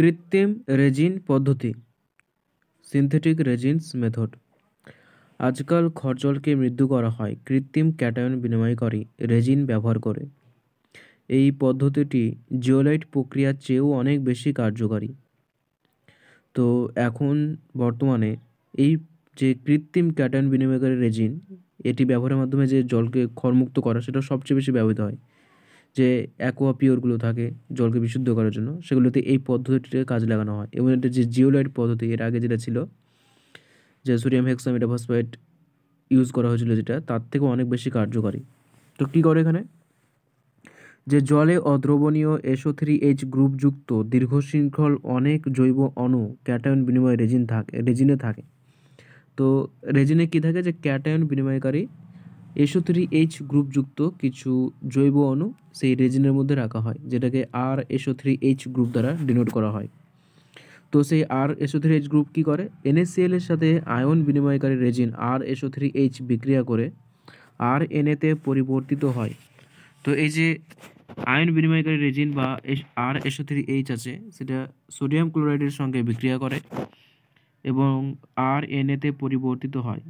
কৃত্রিম রেজিন পদ্ধতি synthetic রেজিনস method আজকাল খরজলকে মৃদু করা হয় কৃত্রিম ক্যাটায়ন বিনিময়কারী রেজিন ব্যবহার করে এই পদ্ধতিটি জিওলাইট প্রক্রিয়ার চেয়েও অনেক বেশি কার্যকারী তো এখন বর্তমানে এই যে কৃত্রিম ক্যাটায়ন বিনিময়কারী রেজিন এটি ব্যবহারের মাধ্যমে যে জলকে খরমুক্ত করা সেটা সবচেয়ে বেশি ব্যবহৃত হয় যে অ্যাকোয়াপিওরগুলো থাকে জলকে বিশুদ্ধ করার জন্য সেগুলোতে এই পদ্ধতিটাকে কাজে লাগানো হয় এবং এটা যে জিওলাইট পদ্ধতি এর আগে যেটা ছিল যে সোডিয়াম হেক্সামিটা ফসফেট ইউজ করা হয়েছিল যেটা তার থেকে অনেক বেশি কার্যকারী তো কী করে এখানে যে জলে অদ্রবণীয় এসো থ্রি এইচ গ্রুপযুক্ত দীর্ঘশৃঙ্খল অনেক জৈব অণু ক্যাটায়ন বিনিময় রেজিন থাকে রেজিনে থাকে তো রেজিনে কী থাকে যে ক্যাটায়ন বিনিময়কারী এসো থ্রি এইচ গ্রুপযুক্ত কিছু জৈব অণু সেই রেজিনের মধ্যে রাখা হয় যেটাকে R S O three H group দ্বারা ডিনোট করা হয় তো সেই আর এসো থ্রি এইচ গ্রুপ কী করে এনএসিএল এর সাথে আয়ন বিনিময়কারী রেজিন আর এসো থ্রি এইচ বিক্রিয়া করে আর এনএতে পরিবর্তিত হয় তো এই যে আয়ন বিনিময়কারী রেজিন বা আর এসো থ্রি এইচ আছে সেটা সোডিয়াম ক্লোরাইডের সঙ্গে বিক্রিয়া করে এবং আর এনএতে পরিবর্তিত হয়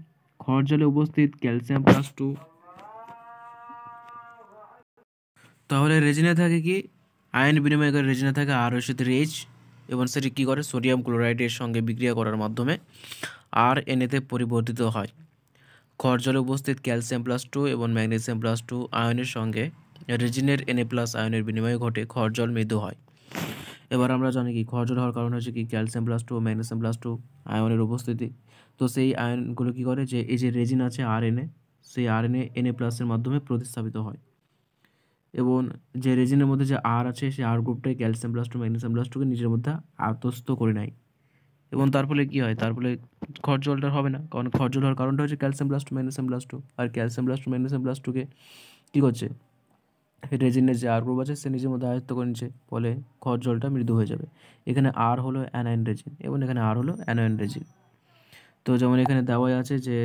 খড় জলে উপস্থিত ক্যালসিয়াম প্লাস টু তাহলে রেজিনে থাকে কি আয়ন বিনিময় করে রেজিনে থাকে আর এর রেজ এবং সেটি কী করে সোডিয়াম ক্লোরাইডের সঙ্গে বিক্রিয়া করার মাধ্যমে আর এনেতে পরিবর্তিত হয় খড় জলে উপস্থিত ক্যালসিয়াম প্লাস টু এবং ম্যাগনেসিয়াম প্লাস টু আয়নের সঙ্গে রেজিনের এনে প্লাস আয়নের বিনিময়ে ঘটে খড় জল মৃদু হয় এবার আমরা জানি কি খরচ হওয়ার কারণ হচ্ছে কি calcium plus two magnesium plus two আয়নের উপস্থিতি তো সেই আয়নগুলো কী করে যে এই যে রেজিন আছে আর এনএ সেই আর এনএ এনএ প্লাসের মাধ্যমে প্রতিস্থাপিত হয় এবং যে রেজিনের মধ্যে যে আর আছে সেই আর গ্রুপটাই calcium plus two magnesium plus টুকে নিজের মধ্যে আত্মস্থ করে নেয় এবং তার ফলে কী হয় তার ফলে খরজলটা হবে না কারণ জল হওয়ার কারণটা হচ্ছে calcium plus two magnesium plus two আর calcium plus two magnesium plus টুকে কী করছে রেজিনের যে আর গ্রুপ আছে সে নিজের মধ্যে আয়ত্ত করে নিচ্ছে ফলে খর জলটা মৃদু হয়ে যাবে এখানে আর হলো অ্যানায়ন রেজিন এবং এখানে আর হলো অ্যানায়ন রেজিন তো যেমন এখানে দেওয়াই আছে যে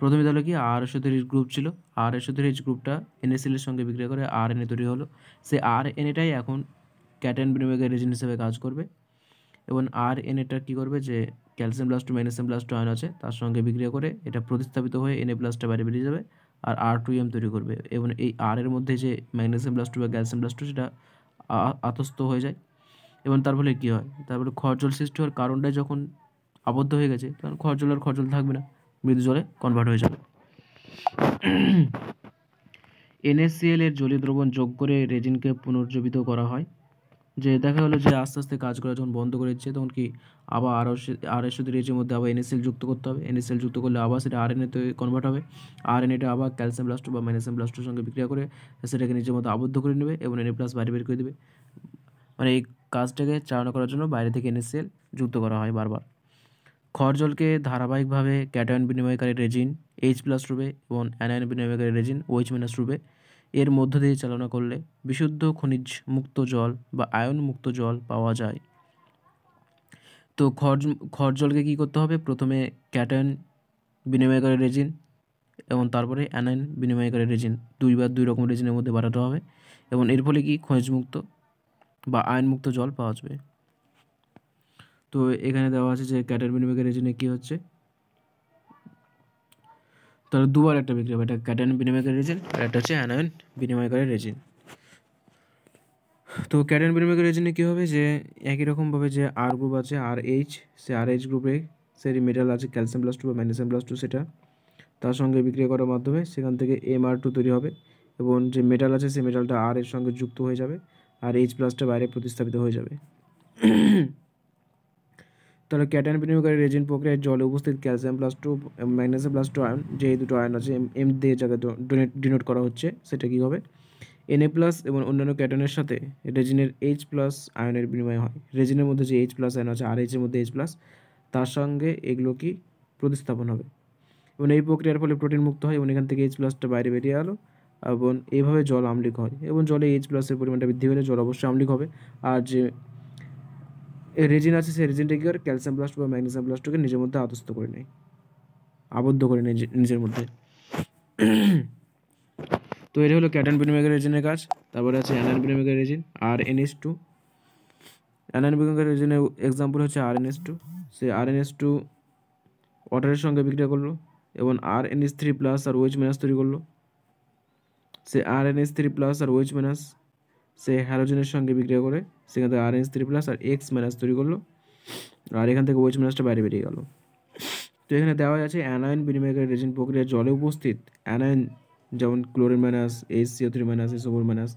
প্রথমে তাহলে কি আর এসো থ্রির গ্রুপ ছিল আর এসো থ্রির গ্রুপটা এনএসএলের সঙ্গে বিক্রিয়া করে আর এনএ তৈরি হলো সে আর এনএটাই এখন ক্যাটেন বিনিময়ের রেজিন হিসেবে কাজ করবে এবং আর এনএটা কী করবে যে calcium plus two magnesium plus two আয়ন আছে তার সঙ্গে বিক্রিয়া করে এটা প্রতিস্থাপিত হয়ে এনএ প্লাসটা বাইরে বেরিয়ে যাবে আর আর টু এম তৈরি করবে এবং এই আর এর মধ্যে যে ম্যাগনেসিয়াম প্লাস টু বা ক্যালসিয়াম প্লাস টু সেটা আতস্থ হয়ে যায় এবং তার ফলে কী হয় তারপরে খরজল সৃষ্টি হওয়ার কারণটা যখন আবদ্ধ হয়ে গেছে তখন খরজল আর খরজল থাকবে না মৃদু জলে কনভার্ট হয়ে যাবে এনএসসিএল এর জলীয় দ্রবণ যোগ করে রেজিনকে পুনর্জীবিত করা হয় যে দেখা গেলো যে আস্তে আস্তে কাজ করা যখন বন্ধ করে দিচ্ছে তখন কি আবার আরও আর এস রেজের মধ্যে আবার এনএসএল যুক্ত করতে হবে এনএসএল যুক্ত করলে আবার সেটা আর এনএতে কনভার্ট হবে আর এনএটা আবার ক্যালসিয়াম ব্লাস্ট বা ম্যাগনেসিয়াম ব্লাস্টের সঙ্গে বিক্রিয়া করে সেটাকে নিজের মধ্যে আবদ্ধ করে নেবে এবং এনএ প্লাস বাইরে বের করে দেবে মানে এই কাজটাকে চালনা করার জন্য বাইরে থেকে এনএসএল যুক্ত করা হয় বারবার খড় জলকে ধারাবাহিকভাবে ক্যাটায়ন বিনিময়কারী রেজিন এইচ প্লাস রূপে এবং অ্যানায়ন বিনিময়কারী রেজিন ওইচ মাইনাস রূপে এর মধ্য দিয়ে চালনা করলে বিশুদ্ধ খনিজ মুক্ত জল বা আয়ন মুক্ত জল পাওয়া যায় তো খড় খড় জলকে কী করতে হবে প্রথমে ক্যাটায়ন বিনিময়কারী রেজিন এবং তারপরে অ্যানায়ন বিনিময়কারী রেজিন দুই বা দুই রকম রেজিনের মধ্যে বাড়াতে হবে এবং এর ফলে কি খনিজমুক্ত বা আয়নমুক্ত জল পাওয়া যাবে তো এখানে দেওয়া আছে যে ক্যাটার বিনিময়কারী রেজিনে কী হচ্ছে তাহলে দুবার একটা বিক্রি হবে একটা ক্যাটায়ন বিনিময়কারী রেজিন আর একটা হচ্ছে অ্যানায়ন বিনিময়কারী রেজিন তো ক্যাটান বিনিময়কারী রেজিনে কী হবে যে একই রকমভাবে যে আর গ্রুপ আছে আর এইচ সে আর এইচ গ্রুপে সে মেটাল আছে ক্যালসিয়াম প্লাস টু বা ম্যাগনেশিয়াম প্লাস টু সেটা তার সঙ্গে বিক্রিয়া করার মাধ্যমে সেখান থেকে এম আর টু তৈরি হবে এবং যে মেটাল আছে সেই মেটালটা আর এর সঙ্গে যুক্ত হয়ে যাবে আর এইচ প্লাসটা বাইরে প্রতিস্থাপিত হয়ে যাবে তাহলে ক্যাটায়ন বিনিময়কারী রেজিন প্রক্রিয়ায় জলে উপস্থিত calcium plus two magnesium plus two আয়ন যে দুটো আয়ন আছে এম দিয়ে জায়গায় ডিনোট করা হচ্ছে সেটা কী হবে এনএ প্লাস এবং অন্যান্য ক্যাটনের সাথে রেজিনের এইচ প্লাস আয়নের বিনিময় হয় রেজিনের মধ্যে যে এইচ প্লাস আয়ন আছে আর এইচের মধ্যে এইচ প্লাস তার সঙ্গে এগুলো কি প্রতিস্থাপন হবে এবং এই প্রক্রিয়ার ফলে প্রোটিন মুক্ত হয় এবং এখান থেকে এইচ প্লাসটা বাইরে বেরিয়ে আলো এবং এইভাবে জল আমলিক হয় এবং জলে এইচ প্লাসের পরিমাণটা বৃদ্ধি পেলে জল অবশ্যই আমলিক হবে আর যে রেজিন আছে সেই রেজিনটা কি করে ক্যালসিয়াম প্লাস্ট বা ম্যাগনেসিয়াম প্লাস্টকে নিজের মধ্যে আবদ্ধ করে নেয় আবদ্ধ করে নেয় নিজের মধ্যে তো এটা হলো ক্যাটান বিনিময়ের রেজিনের কাজ তারপরে আছে অ্যানান বিনিময়ের resin R N S two anion বিনিময়ের রেজিনের এক্সাম্পল হচ্ছে আর এন এস টু সে আর এন এস টু ওয়াটারের সঙ্গে বিক্রিয়া করলো এবং R N S three plus আর ওয়েজ মাইনাস তৈরি করলো সে আর এস থ্রি প্লাস আর ওয়েজ মাইনাস সে হ্যালোজেনের সঙ্গে বিক্রিয়া করে সেখান থেকে আর এন থ্রি প্লাস আর এক্স মাইনাস তৈরি করলো আর এখান থেকে ওয়েজ মাইনাসটা বাইরে বেরিয়ে গেল তো এখানে দেওয়া আছে অ্যানায়ন বিনিময়কারী রেজিন প্রক্রিয়া জলে উপস্থিত অ্যানায়ন যেমন chlorine minus H C O three minus S ওপর মাইনাস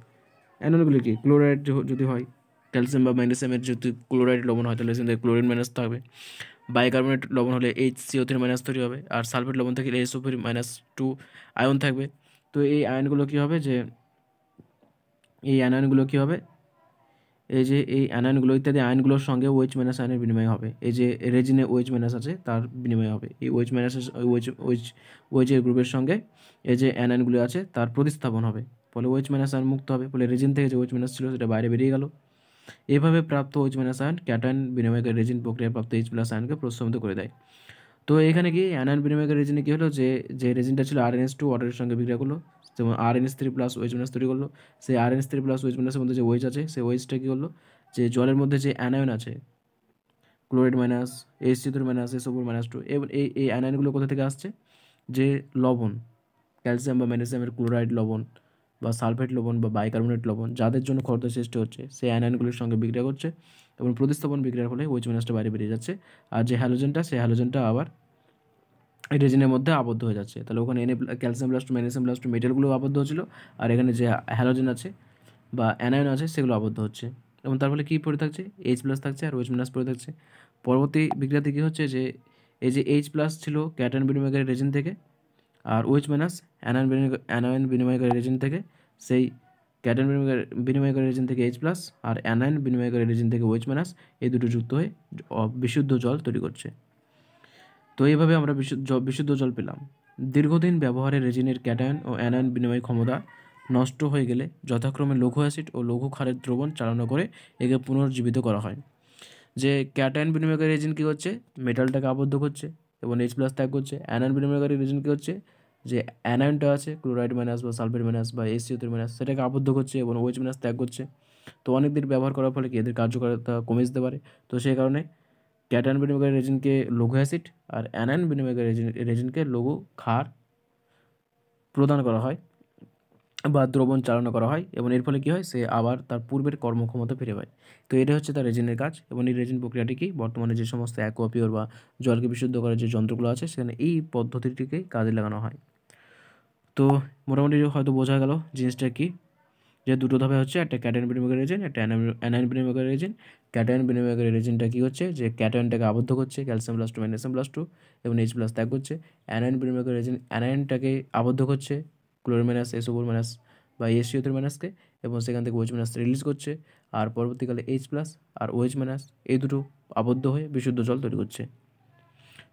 অ্যানায়নগুলি কি ক্লোরাইড যদি হয় ক্যালসিয়াম বা ম্যাগনেসিয়ামের যদি ক্লোরাইড লবণ হয় তাহলে সেখানে ক্লোরিন মাইনাস থাকবে বাইকার্বনেট লবণ হলে এইচ সিও থ্রি মাইনাস তৈরি হবে আর সালফেট লবণ থাকলে ও থ্রি মাইনাস টু আয়ন থাকবে তো এই আয়নগুলো কী হবে যে এই অ্যানায়নগুলো কী হবে এই যে এই অ্যানায়নগুলো ইত্যাদি আয়নগুলোর সঙ্গে ওয়েচ মাইনাস আয়নের বিনিময় হবে এই যে রেজিনে ওয়েচ মাইনাস আছে তার বিনিময় হবে এই ওয়েচ মাইনাস ওয়েচ ওয়েচ ওয়েচের গ্রুপের সঙ্গে এই যে অ্যানায়নগুলো আছে তার প্রতিস্থাপন হবে ফলে ওয়েচ মাইনাস আয়ন মুক্ত হবে ফলে রেজিন থেকে যে ওয়েচ মাইনাস ছিল সেটা বাইরে বেরিয়ে গেল এভাবে প্রাপ্ত ওয়েচ মাইনাস আয়ন ক্যাটায়ন বিনিময়কারী রেজিন প্রক্রিয়া প্রাপ্ত এইচ প্লাস আয়নকে প্রশমিত করে দেয় তো এখানে কি অ্যানায়ন বিনিময়কারী রেজিনে কী হলো যে যে রেজিনটা ছিল আর এন এস টু ওয়াটারের সঙ্গে বিক্রিয়া করলো যেমন R N S three plus O H minus তৈরি করলো সেই R N S three plus O H মাইনাসের মধ্যে যে ওয়েজ আছে সেই ওয়েজটা কী হলো যে জলের মধ্যে যে অ্যানায়ন আছে chloride minus S three minus S ওপর মাইনাস টু এই এই অ্যানায়নগুলো কোথা থেকে আসছে যে লবণ ক্যালসিয়াম বা ম্যাগনেসিয়ামের ক্লোরাইড লবণ বা সালফেট লবণ বা বাইকার্বোনেট লবণ যাদের জন্য খরচ সৃষ্টি হচ্ছে সেই অ্যানায়নগুলির সঙ্গে বিক্রিয়া করছে এবং প্রতিস্থাপন বিক্রিয়ার ফলে ওয়েজ মাইনাসটা বাইরে বেরিয়ে যাচ্ছে আর যে হ্যালোজেনটা সেই হ্যালোজেনটা আবার রেজিনের মধ্যে আবদ্ধ হয়ে যাচ্ছে তাহলে ওখানে এনে calcium plus two magnesium plus two মেটেরিয়ালগুলো আবদ্ধ হচ্ছিল আর এখানে যে হ্যালোজেন আছে বা অ্যানায়ন আছে সেগুলো আবদ্ধ হচ্ছে এবং তার ফলে কী পড়ে থাকছে এইচ প্লাস থাকছে আর ওইচ মাইনাস পড়ে থাকছে পরবর্তী বিক্রিয়াতে কী হচ্ছে যে এই যে এইচ প্লাস ছিল ক্যাটন বিনিময়কারী রেজিন থেকে আর ওইচ মাইনাস অ্যানায়ন বিনিময় অ্যানায়ন বিনিময়কারী রেজিন থেকে সেই ক্যাটায়ন বিনিময়কারী বিনিময়কারী রেজিন থেকে এইচ প্লাস আর অ্যানায়ন বিনিময়কারী রেজিন থেকে ওইচ মাইনাস এই দুটো যুক্ত হয়ে বিশুদ্ধ জল তৈরি করছে তো এইভাবে আমরা বিশুদ্ধ জল পেলাম দীর্ঘদিন ব্যবহারে রেজিনের ক্যাটায়ন ও অ্যানায়ন বিনিময় ক্ষমতা নষ্ট হয়ে গেলে যথাক্রমে লঘু অ্যাসিড ও লঘু ক্ষারের দ্রবণ চালনা করে একে পুনর্জীবিত করা হয় যে ক্যাটায়ন বিনিময়কারী রেজিন কী হচ্ছে মেটালটাকে আবদ্ধ করছে এবং এইচ প্লাস ত্যাগ করছে অ্যানায়ন বিনিময়কারী রেজিন কী হচ্ছে যে অ্যানায়নটা আছে ক্লোরাইড মাইনাস বা সালফেট মাইনাস বা এসিও থ্রি মাইনাস সেটাকে আবদ্ধ করছে এবং ওয়েচ মাইনাস ত্যাগ করছে তো অনেক দিন ব্যবহার করার ফলে কি এদের কার্যকারিতা কমে যেতে পারে তো সেই কারণে ক্যাটায়ন বিনিময়কারী রেজিনকে লঘু অ্যাসিড আর অ্যানায়ন বিনিময়কারী রেজিন রেজিনকে লঘু ক্ষার প্রদান করা হয় বা দ্রবণ চালনা করা হয় এবং এর ফলে কী হয় সে আবার তার পূর্বের কর্মক্ষমতা ফিরে পায় তো এটা হচ্ছে তার রেজিনের কাজ এবং এই রেজিন প্রক্রিয়াটিকেই বর্তমানে যে সমস্ত অ্যাকোয়াপিওর বা জলকে বিশুদ্ধ করার যে যন্ত্রগুলো আছে সেখানে এই পদ্ধতিটিকে কাজে লাগানো হয় তো মোটামুটি হয়তো বোঝা গেল জিনিসটা কি যে দুটো ধাপে হচ্ছে একটা ক্যাটায়ন বিনিময়কারী রেজিন একটা অ্যানায়ন বিনিময়কারী রেজিন ক্যাটায়ন বিনিময়কারী রেজিনটা কী হচ্ছে যে ক্যাটায়নটাকে আবদ্ধ করছে calcium plus two magnesium plus two এবং এইচ প্লাস ত্যাগ করছে অ্যানায়ন বিনিময়কারী রেজিন অ্যানায়নটাকে আবদ্ধ করছে ক্লোরিন মাইনাস এসোবোর মাইনাস বা এসিও থ্রি মাইনাসকে এবং সেখান থেকে ওয়েজ মাইনাস রিলিজ করছে আর পরবর্তীকালে এইচ প্লাস আর ওএইচ মাইনাস এই দুটো আবদ্ধ হয়ে বিশুদ্ধ জল তৈরি করছে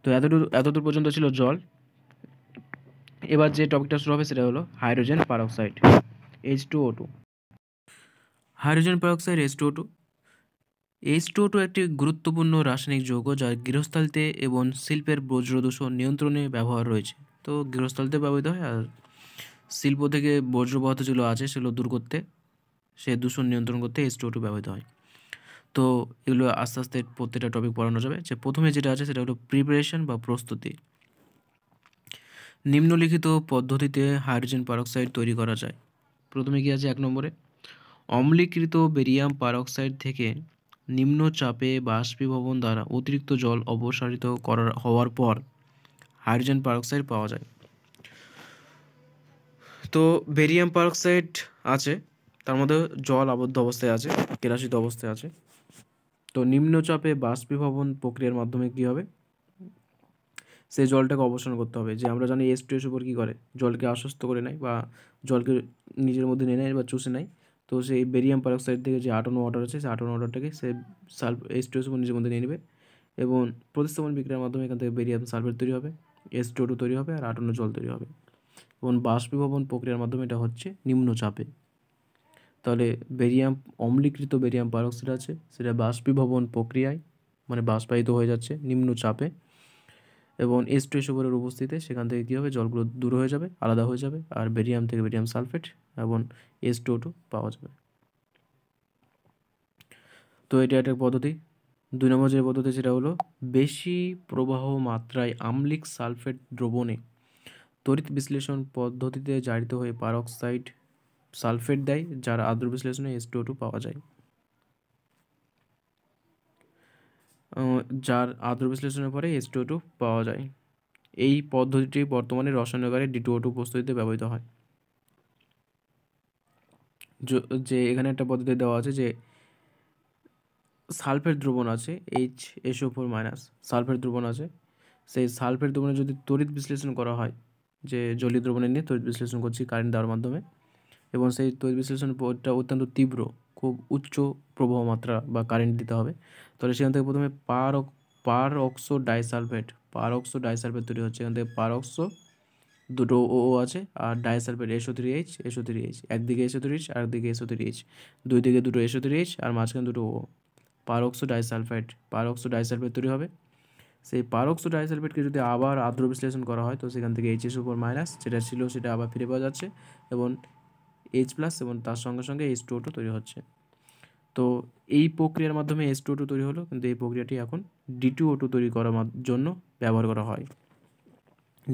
তো এতটুকু এতদূর পর্যন্ত ছিল জল এবার যে টপিকটা শুরু হবে সেটা হলো hydrogen peroxide H two O two hydrogen peroxide H two O two H two two একটি গুরুত্বপূর্ণ রাসায়নিক যৌগ যার গৃহস্থালিতে এবং শিল্পের বজ্র দূষণ নিয়ন্ত্রণে ব্যবহার রয়েছে তো গৃহস্থালিতে ব্যবহৃত হয় আর শিল্প থেকে বজ্র যেগুলো আছে সেগুলো দূর করতে সে দূষণ নিয়ন্ত্রণ করতে এইচ টু ব্যবহৃত হয় তো এগুলো আস্তে আস্তে প্রত্যেকটা টপিক পড়ানো যাবে যে প্রথমে যেটা আছে সেটা হলো প্রিপারেশন বা প্রস্তুতি নিম্নলিখিত পদ্ধতিতে হাইড্রোজেন পারক্সাইড তৈরি করা যায় প্রথমে কী আছে এক নম্বরে অম্লীকৃত বেরিয়াম পারক্সাইড থেকে নিম্নচাপে বাষ্পীভবন দ্বারা অতিরিক্ত জল অপসারিত করার হওয়ার পর হাইড্রোজেন পারক্সাইড পাওয়া যায় তো বেরিয়াম পারক্সাইড আছে তার মধ্যে জল আবদ্ধ অবস্থায় আছে কেরাসিত অবস্থায় আছে তো নিম্নচাপে বাষ্পীভবন প্রক্রিয়ার মাধ্যমে কি হবে সেই জলটাকে অবসর করতে হবে যে আমরা জানি এস টু এস উপর কী করে জলকে আশ্বস্ত করে নেয় বা জলকে নিজের মধ্যে নিয়ে নেয় বা চুষে নেয় তো সেই বেরিয়াম পারক্সাইড থেকে যে আটন ওয়াটার আছে সেই আটন ওয়াটারটাকে সে সালফ এস টু নিজের মধ্যে নিয়ে নেবে এবং প্রতিস্থাপন বিক্রিয়ার মাধ্যমে এখান থেকে বেরিয়াম সালফেট তৈরি হবে এস টু টু তৈরি হবে আর আটন জল তৈরি হবে এবং বাষ্পীভবন প্রক্রিয়ার মাধ্যমে এটা হচ্ছে নিম্ন চাপে তাহলে বেরিয়াম অম্লীকৃত বেরিয়াম পারক্সাইড আছে সেটা বাষ্পীভবন প্রক্রিয়ায় মানে বাষ্পায়িত হয়ে যাচ্ছে নিম্ন চাপে এবং এস টু এসোবরের উপস্থিতিতে সেখান থেকে কী হবে জলগুলো দূর হয়ে যাবে আলাদা হয়ে যাবে আর বেরিয়াম থেকে বেরিয়াম সালফেট এবং এস টু টু পাওয়া যাবে তো এটা একটা পদ্ধতি দুই নম্বর যে পদ্ধতি সেটা হলো বেশি প্রবাহ মাত্রায় আম্লিক সালফেট দ্রবণে তড়িৎ বিশ্লেষণ পদ্ধতিতে জারিত হয়ে পারক্সাইড সালফেট দেয় যার আর্দ্র বিশ্লেষণে এস টু পাওয়া যায় যার আদ্র বিশ্লেষণের পরে এস টু পাওয়া যায় এই পদ্ধতিটি বর্তমানে রসায়নগারে ডি টু প্রস্তুতিতে ব্যবহৃত হয় যে এখানে একটা পদ্ধতি দেওয়া আছে যে সালফের দ্রবণ আছে এইচ এসও ফোর মাইনাস সালফের দ্রবণ আছে সেই সালফের দ্রবণে যদি তড়িৎ বিশ্লেষণ করা হয় যে জলীয় দ্রবণে নিয়ে তড়িৎ বিশ্লেষণ করছি কারেন্ট দেওয়ার মাধ্যমে এবং সেই তড়িৎ বিশ্লেষণ অত্যন্ত তীব্র খুব উচ্চ প্রবাহ মাত্রা বা কারেন্ট দিতে হবে তাহলে সেখান থেকে প্রথমে পার পার অক্সো ডাইসালফেট পার অক্সো ডাইসালফেট তৈরি হচ্ছে এখান থেকে পার অক্সো দুটো ও ও আছে আর disulphate S O three H S O three H একদিকে এসো থ্রি এইচ আর একদিকে এসো থ্রি এইচ দুই দিকে দুটো এসো থ্রি এইচ আর মাঝখানে দুটো ও পার অক্সো ডাইসালফেট অক্সো ডাইসালফেট তৈরি হবে সেই পার অক্সো ডাইসালফেটকে যদি আবার আদ্র বিশ্লেষণ করা হয় তো সেখান থেকে এইচএস উপর মাইনাস যেটা ছিল সেটা আবার ফিরে পাওয়া যাচ্ছে এবং এইচ প্লাস এবং তার সঙ্গে সঙ্গে এইচ টু টু তৈরি হচ্ছে তো এই প্রক্রিয়ার মাধ্যমে এইচ টু টু তৈরি হলো কিন্তু এই প্রক্রিয়াটি এখন ডি টু ও টু তৈরি করার জন্য ব্যবহার করা হয়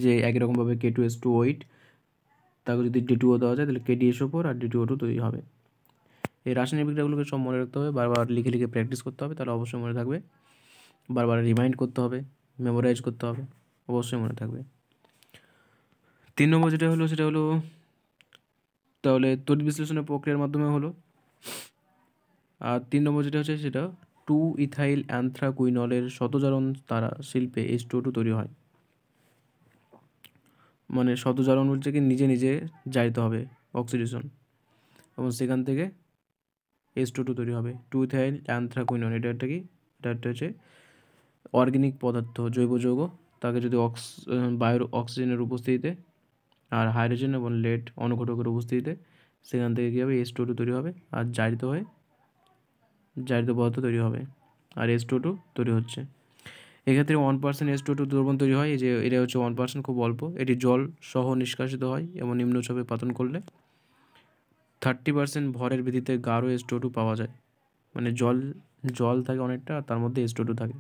যে একই রকমভাবে K two S two O eight তাকে যদি ডি টু ও দেওয়া যায় তাহলে K D S O four আর ডি টু ও টু তৈরি হবে এই রাসায়নিক বিক্রিয়াগুলোকে সব মনে রাখতে হবে বারবার লিখে লিখে প্র্যাকটিস করতে হবে তাহলে অবশ্যই মনে থাকবে বারবার রিমাইন্ড করতে হবে মেমোরাইজ করতে হবে অবশ্যই মনে থাকবে তিন নম্বর যেটা হলো সেটা হলো তাহলে তড়িৎ বিশ্লেষণের প্রক্রিয়ার মাধ্যমে হলো আর তিন নম্বর যেটা হচ্ছে সেটা টু ইথাইল অ্যান্থ্রাকুইনলের শতজারণ তারা শিল্পে এইচ টু টু তৈরি হয় মানে শতজারণ বলছে কি নিজে নিজে যাইতে হবে অক্সিডেশন এবং সেখান থেকে এস টু টু তৈরি হবে টু ইথাইল অ্যান্থ্রাকুইনল এটা একটা কি এটা একটা হচ্ছে অর্গ্যানিক পদার্থ জৈব যৌগ তাকে যদি অক্স বায়ুর অক্সিজেনের উপস্থিতিতে আর হাইড্রোজেন এবং লেড অনুঘটকের উপস্থিতিতে সেখান থেকে কী হবে এস টু টু তৈরি হবে আর জারিত হয়ে জারিত পদার্থ তৈরি হবে আর এস টু টু তৈরি হচ্ছে এক্ষেত্রে one percent S two two দ্রবণ তৈরি হয় যে এটা হচ্ছে ওয়ান পার্সেন্ট খুব অল্প এটি জল সহ নিষ্কাশিত হয় এবং নিম্নচাপে পাতন করলে থার্টি পার্সেন্ট ভরের ভিত্তিতে গাঢ় এস টু টু পাওয়া যায় মানে জল জল থাকে অনেকটা তার মধ্যে এস টু টু থাকে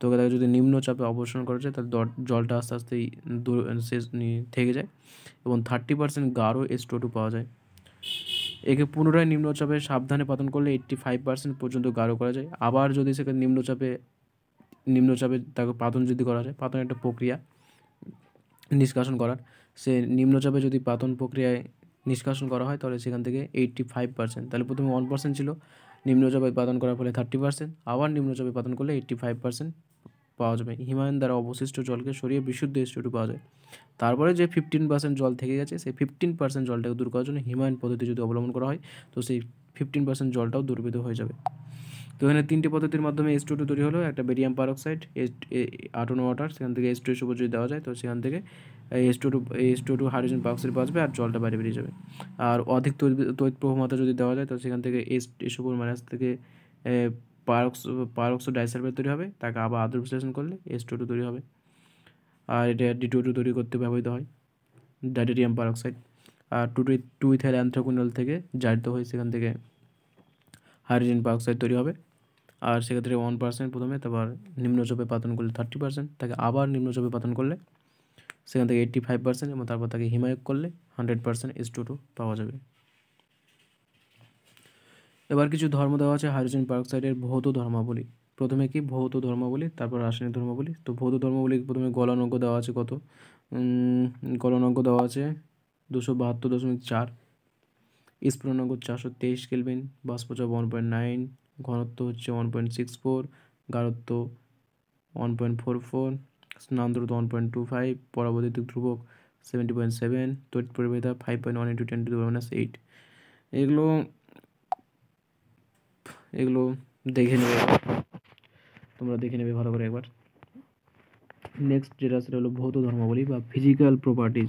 তো তাকে যদি নিম্নচাপে অবসান করা যায় তাহলে জলটা আস্তে আস্তেই শেষ থেকে যায় এবং থার্টি পার্সেন্ট গাঢ় এস টোটু পাওয়া যায় একে পুনরায় নিম্নচাপে সাবধানে পাতন করলে এইট্টি ফাইভ পার্সেন্ট পর্যন্ত গাঢ় করা যায় আবার যদি সেখানে নিম্নচাপে নিম্নচাপে তাকে পাতন যদি করা যায় পাতন একটা প্রক্রিয়া নিষ্কাশন করার সে নিম্নচাপে যদি পাতন প্রক্রিয়ায় নিষ্কাশন করা হয় তাহলে সেখান থেকে এইট্টি ফাইভ পার্সেন্ট তাহলে প্রথমে ওয়ান পার্সেন্ট ছিল নিম্নচাপে পাতন করার ফলে থার্টি পার্সেন্ট আবার নিম্নচাপে পাতন করলে এইট্টি ফাইভ পার্সেন্ট পাওয়া যাবে হিমায়ন দ্বারা অবশিষ্ট জলকে সরিয়ে বিশুদ্ধ এস টু পাওয়া যায় তারপরে যে ফিফটিন পার্সেন্ট জল থেকে গেছে সেই ফিফটিন পার্সেন্ট জলটাকে দূর করার জন্য হিমায়ন পদ্ধতি যদি অবলম্বন করা হয় তো সেই ফিফটিন পার্সেন্ট জলটাও দুর্বৃত হয়ে যাবে তো এখানে তিনটি পদ্ধতির মাধ্যমে এস টু টু তৈরি হলো একটা বেরিয়াম পারক্সাইড এস আটন ওয়াটার সেখান থেকে এস টু এস যদি দেওয়া যায় তো সেখান থেকে S two two S two two hydrogen peroxide বাঁচবে আর জলটা বাইরে বেরিয়ে যাবে আর অধিক তৈত প্রবহমাতা যদি দেওয়া যায় তো সেখান থেকে এস এস উপর মাইনাস থেকে পারক্স পারক্সো ডাইসালফাইড তৈরি হবে তাকে আবার আদর বিশ্লেষণ করলে এস টু টু তৈরি হবে আর এটা ডি টু টু তৈরি করতে ব্যবহৃত হয় ডাইটেরিয়াম পারক্সাইড আর two two two ethyl anthraquinol থেকে জারিত হয়ে সেখান থেকে হাইড্রোজেন পারক্সাইড তৈরি হবে আর সেক্ষেত্রে ওয়ান পার্সেন্ট প্রথমে তারপর নিম্নচপে পাতন করলে থার্টি পার্সেন্ট তাকে আবার নিম্নচপে পাতন করলে সেখান থেকে এইট্টি ফাইভ পার্সেন্ট এবং তারপর তাকে হিমায়ক করলে hundred percent S two two পাওয়া যাবে এবার কিছু ধর্ম দেওয়া আছে হাইড্রোজেন পারক্সাইডের ভৌত ধর্মাবলী প্রথমে কি ভৌত ধর্মাবলী তারপর রাসায়নিক ধর্মাবলী তো ভৌত ধর্মাবলী প্রথমে গলনাঙ্ক দেওয়া আছে কত গলনাঙ্ক দেওয়া আছে দুশো বাহাত্তর দশমিক চার স্ফুটনাঙ্ক চারশো তেইশ কেলভিন বাষ্পচাপ ওয়ান পয়েন্ট নাইন ঘনত্ব হচ্ছে ওয়ান পয়েন্ট সিক্স ফোর গাঢ়ত্ব ওয়ান পয়েন্ট ফোর ফোর স্নান্তরত ওয়ান পয়েন্ট টু ফাইভ পরাবৈদ্যুতিক ধ্রুবক সেভেন্টি পয়েন্ট সেভেন তৈরি পরিবেদা five point one into ten to minus eight এগুলো এগুলো দেখে নেবে তোমরা দেখে নেবে ভালো করে একবার নেক্সট যেটা সেটা হলো ভৌত ধর্মাবলী বা ফিজিক্যাল প্রপার্টিজ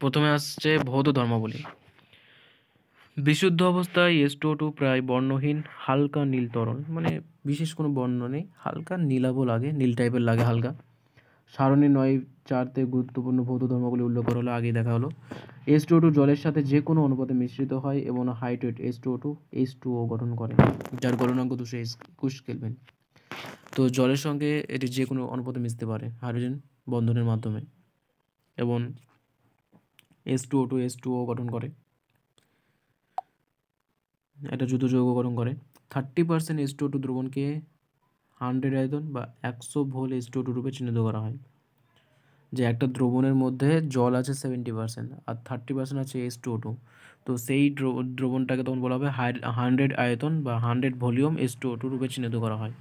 প্রথমে আসছে ভৌত ধর্মাবলী বিশুদ্ধ অবস্থায় এস্টো টু প্রায় বর্ণহীন হালকা নীল তরল মানে বিশেষ কোনো বর্ণ নেই হালকা নীলাভ লাগে নীল টাইপের লাগে হালকা সারণী নয় চারতে গুরুত্বপূর্ণ ভৌত ধর্মগুলি উল্লেখ করা হলো আগেই দেখা হলো এস টু জলের সাথে যে কোনো অনুপাতে মিশ্রিত হয় এবং hydrate S two two S two O গঠন করে যার গণনাঙ্ক দুশো একুশ কেলবেন তো জলের সঙ্গে এটি যে কোনো অনুপাতে মিশতে পারে হাইড্রোজেন বন্ধনের মাধ্যমে এবং S two O two S two O গঠন করে এটা যুদ্ধ যৌগ গঠন করে thirty percent S two two দ্রবণকে হান্ড্রেড আয়তন বা একশো ভোল এস টু টু রূপে চিহ্নিত করা হয় যে একটা দ্রবণের মধ্যে জল আছে সেভেন্টি পার্সেন্ট আর থার্টি পার্সেন্ট আছে এস টু টু তো সেই দ্রবণটাকে তখন বলা হবে হান্ড্রেড আয়তন বা hundred volume S two two রূপে চিহ্নিত করা হয়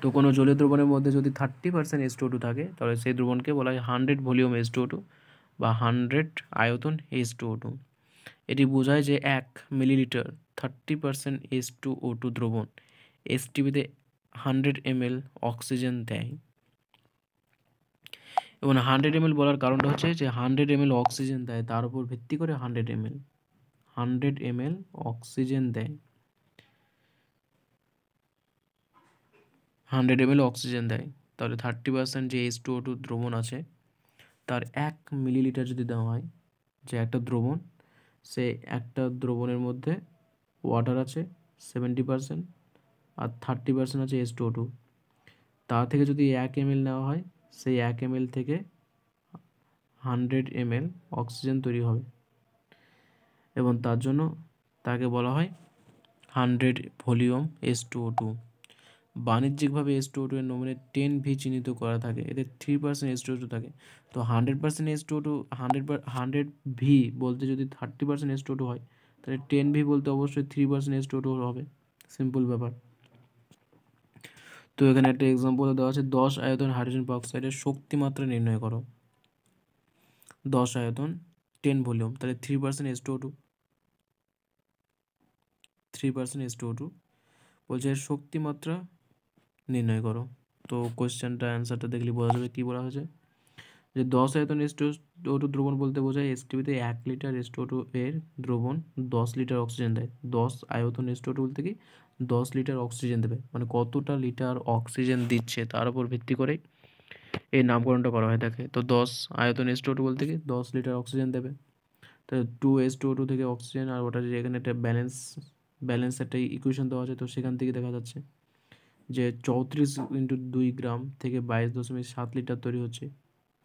তো কোনো জলের দ্রবণের মধ্যে যদি thirty percent S two two থাকে তাহলে সেই দ্রবণকে বলা হয় hundred volume S two two বা হান্ড্রেড আয়তন এস টু টু এটি বোঝায় যে এক millilitre thirty percent S two O two দ্রবণ এস টিভিতে হান্ড্রেড এম এল অক্সিজেন দেয় এবং হান্ড্রেড এম এল বলার কারণটা হচ্ছে যে হান্ড্রেড এম এল অক্সিজেন দেয় তার উপর ভিত্তি করে hundred M L hundred M L oxygen দেয় হান্ড্রেড এম এল অক্সিজেন দেয় তাহলে থার্টি পার্সেন্ট যে এইচ টু ও টু দ্রবণ আছে তার এক মিলিলিটার যদি দেওয়া হয় যে একটা দ্রবণ সে একটা দ্রবণের মধ্যে ওয়াটার আছে সেভেন্টি পার্সেন্ট আর থার্টি পার্সেন্ট হচ্ছে এস টু টু তার থেকে যদি এক এম নেওয়া হয় সেই এক এম থেকে হান্ড্রেড এম অক্সিজেন তৈরি হবে এবং তার জন্য তাকে বলা হয় hundred volume S two two বাণিজ্যিকভাবে এস টু টু এর নমুনে টেন ভি চিহ্নিত করা থাকে এতে three percent S two two থাকে তো hundred percent S two two hundred hundred V বলতে যদি thirty percent S two two হয় তাহলে টেন ভি বলতে অবশ্যই three percent S two two হবে সিম্পল ব্যাপার তো এখানে একটা এক্সাম্পল দেওয়া আছে দশ আয়তন হাইড্রোজেন শক্তি শক্তিমাত্রা নির্ণয় করো দশ আয়তন টেন ভলিউম তাহলে three percent S two two three percent S two two বলছে এর শক্তিমাত্রা নির্ণয় করো তো কোয়েশ্চেনটা অ্যান্সারটা দেখলে বোঝা যাবে কী বলা হয়েছে যে দশ আয়তন এস টু টু দ্রবণ বলতে বোঝায় এস টিভিতে এক লিটার এস টু টু এর দ্রবণ দশ লিটার অক্সিজেন দেয় দশ আয়তন এস টু বলতে কি দশ লিটার অক্সিজেন দেবে মানে কতটা লিটার অক্সিজেন দিচ্ছে তার উপর ভিত্তি করে এই নামকরণটা করা হয়ে থাকে তো দশ আয়তন এস টু বলতে কি দশ লিটার অক্সিজেন দেবে তো টু এস টু টু থেকে অক্সিজেন আর ওটা যে এখানে একটা ব্যালেন্স ব্যালেন্স একটা ইকুয়েশন দেওয়া আছে তো সেখান থেকে দেখা যাচ্ছে যে চৌত্রিশ ইন্টু দুই গ্রাম থেকে বাইশ দশমিক সাত লিটার তৈরি হচ্ছে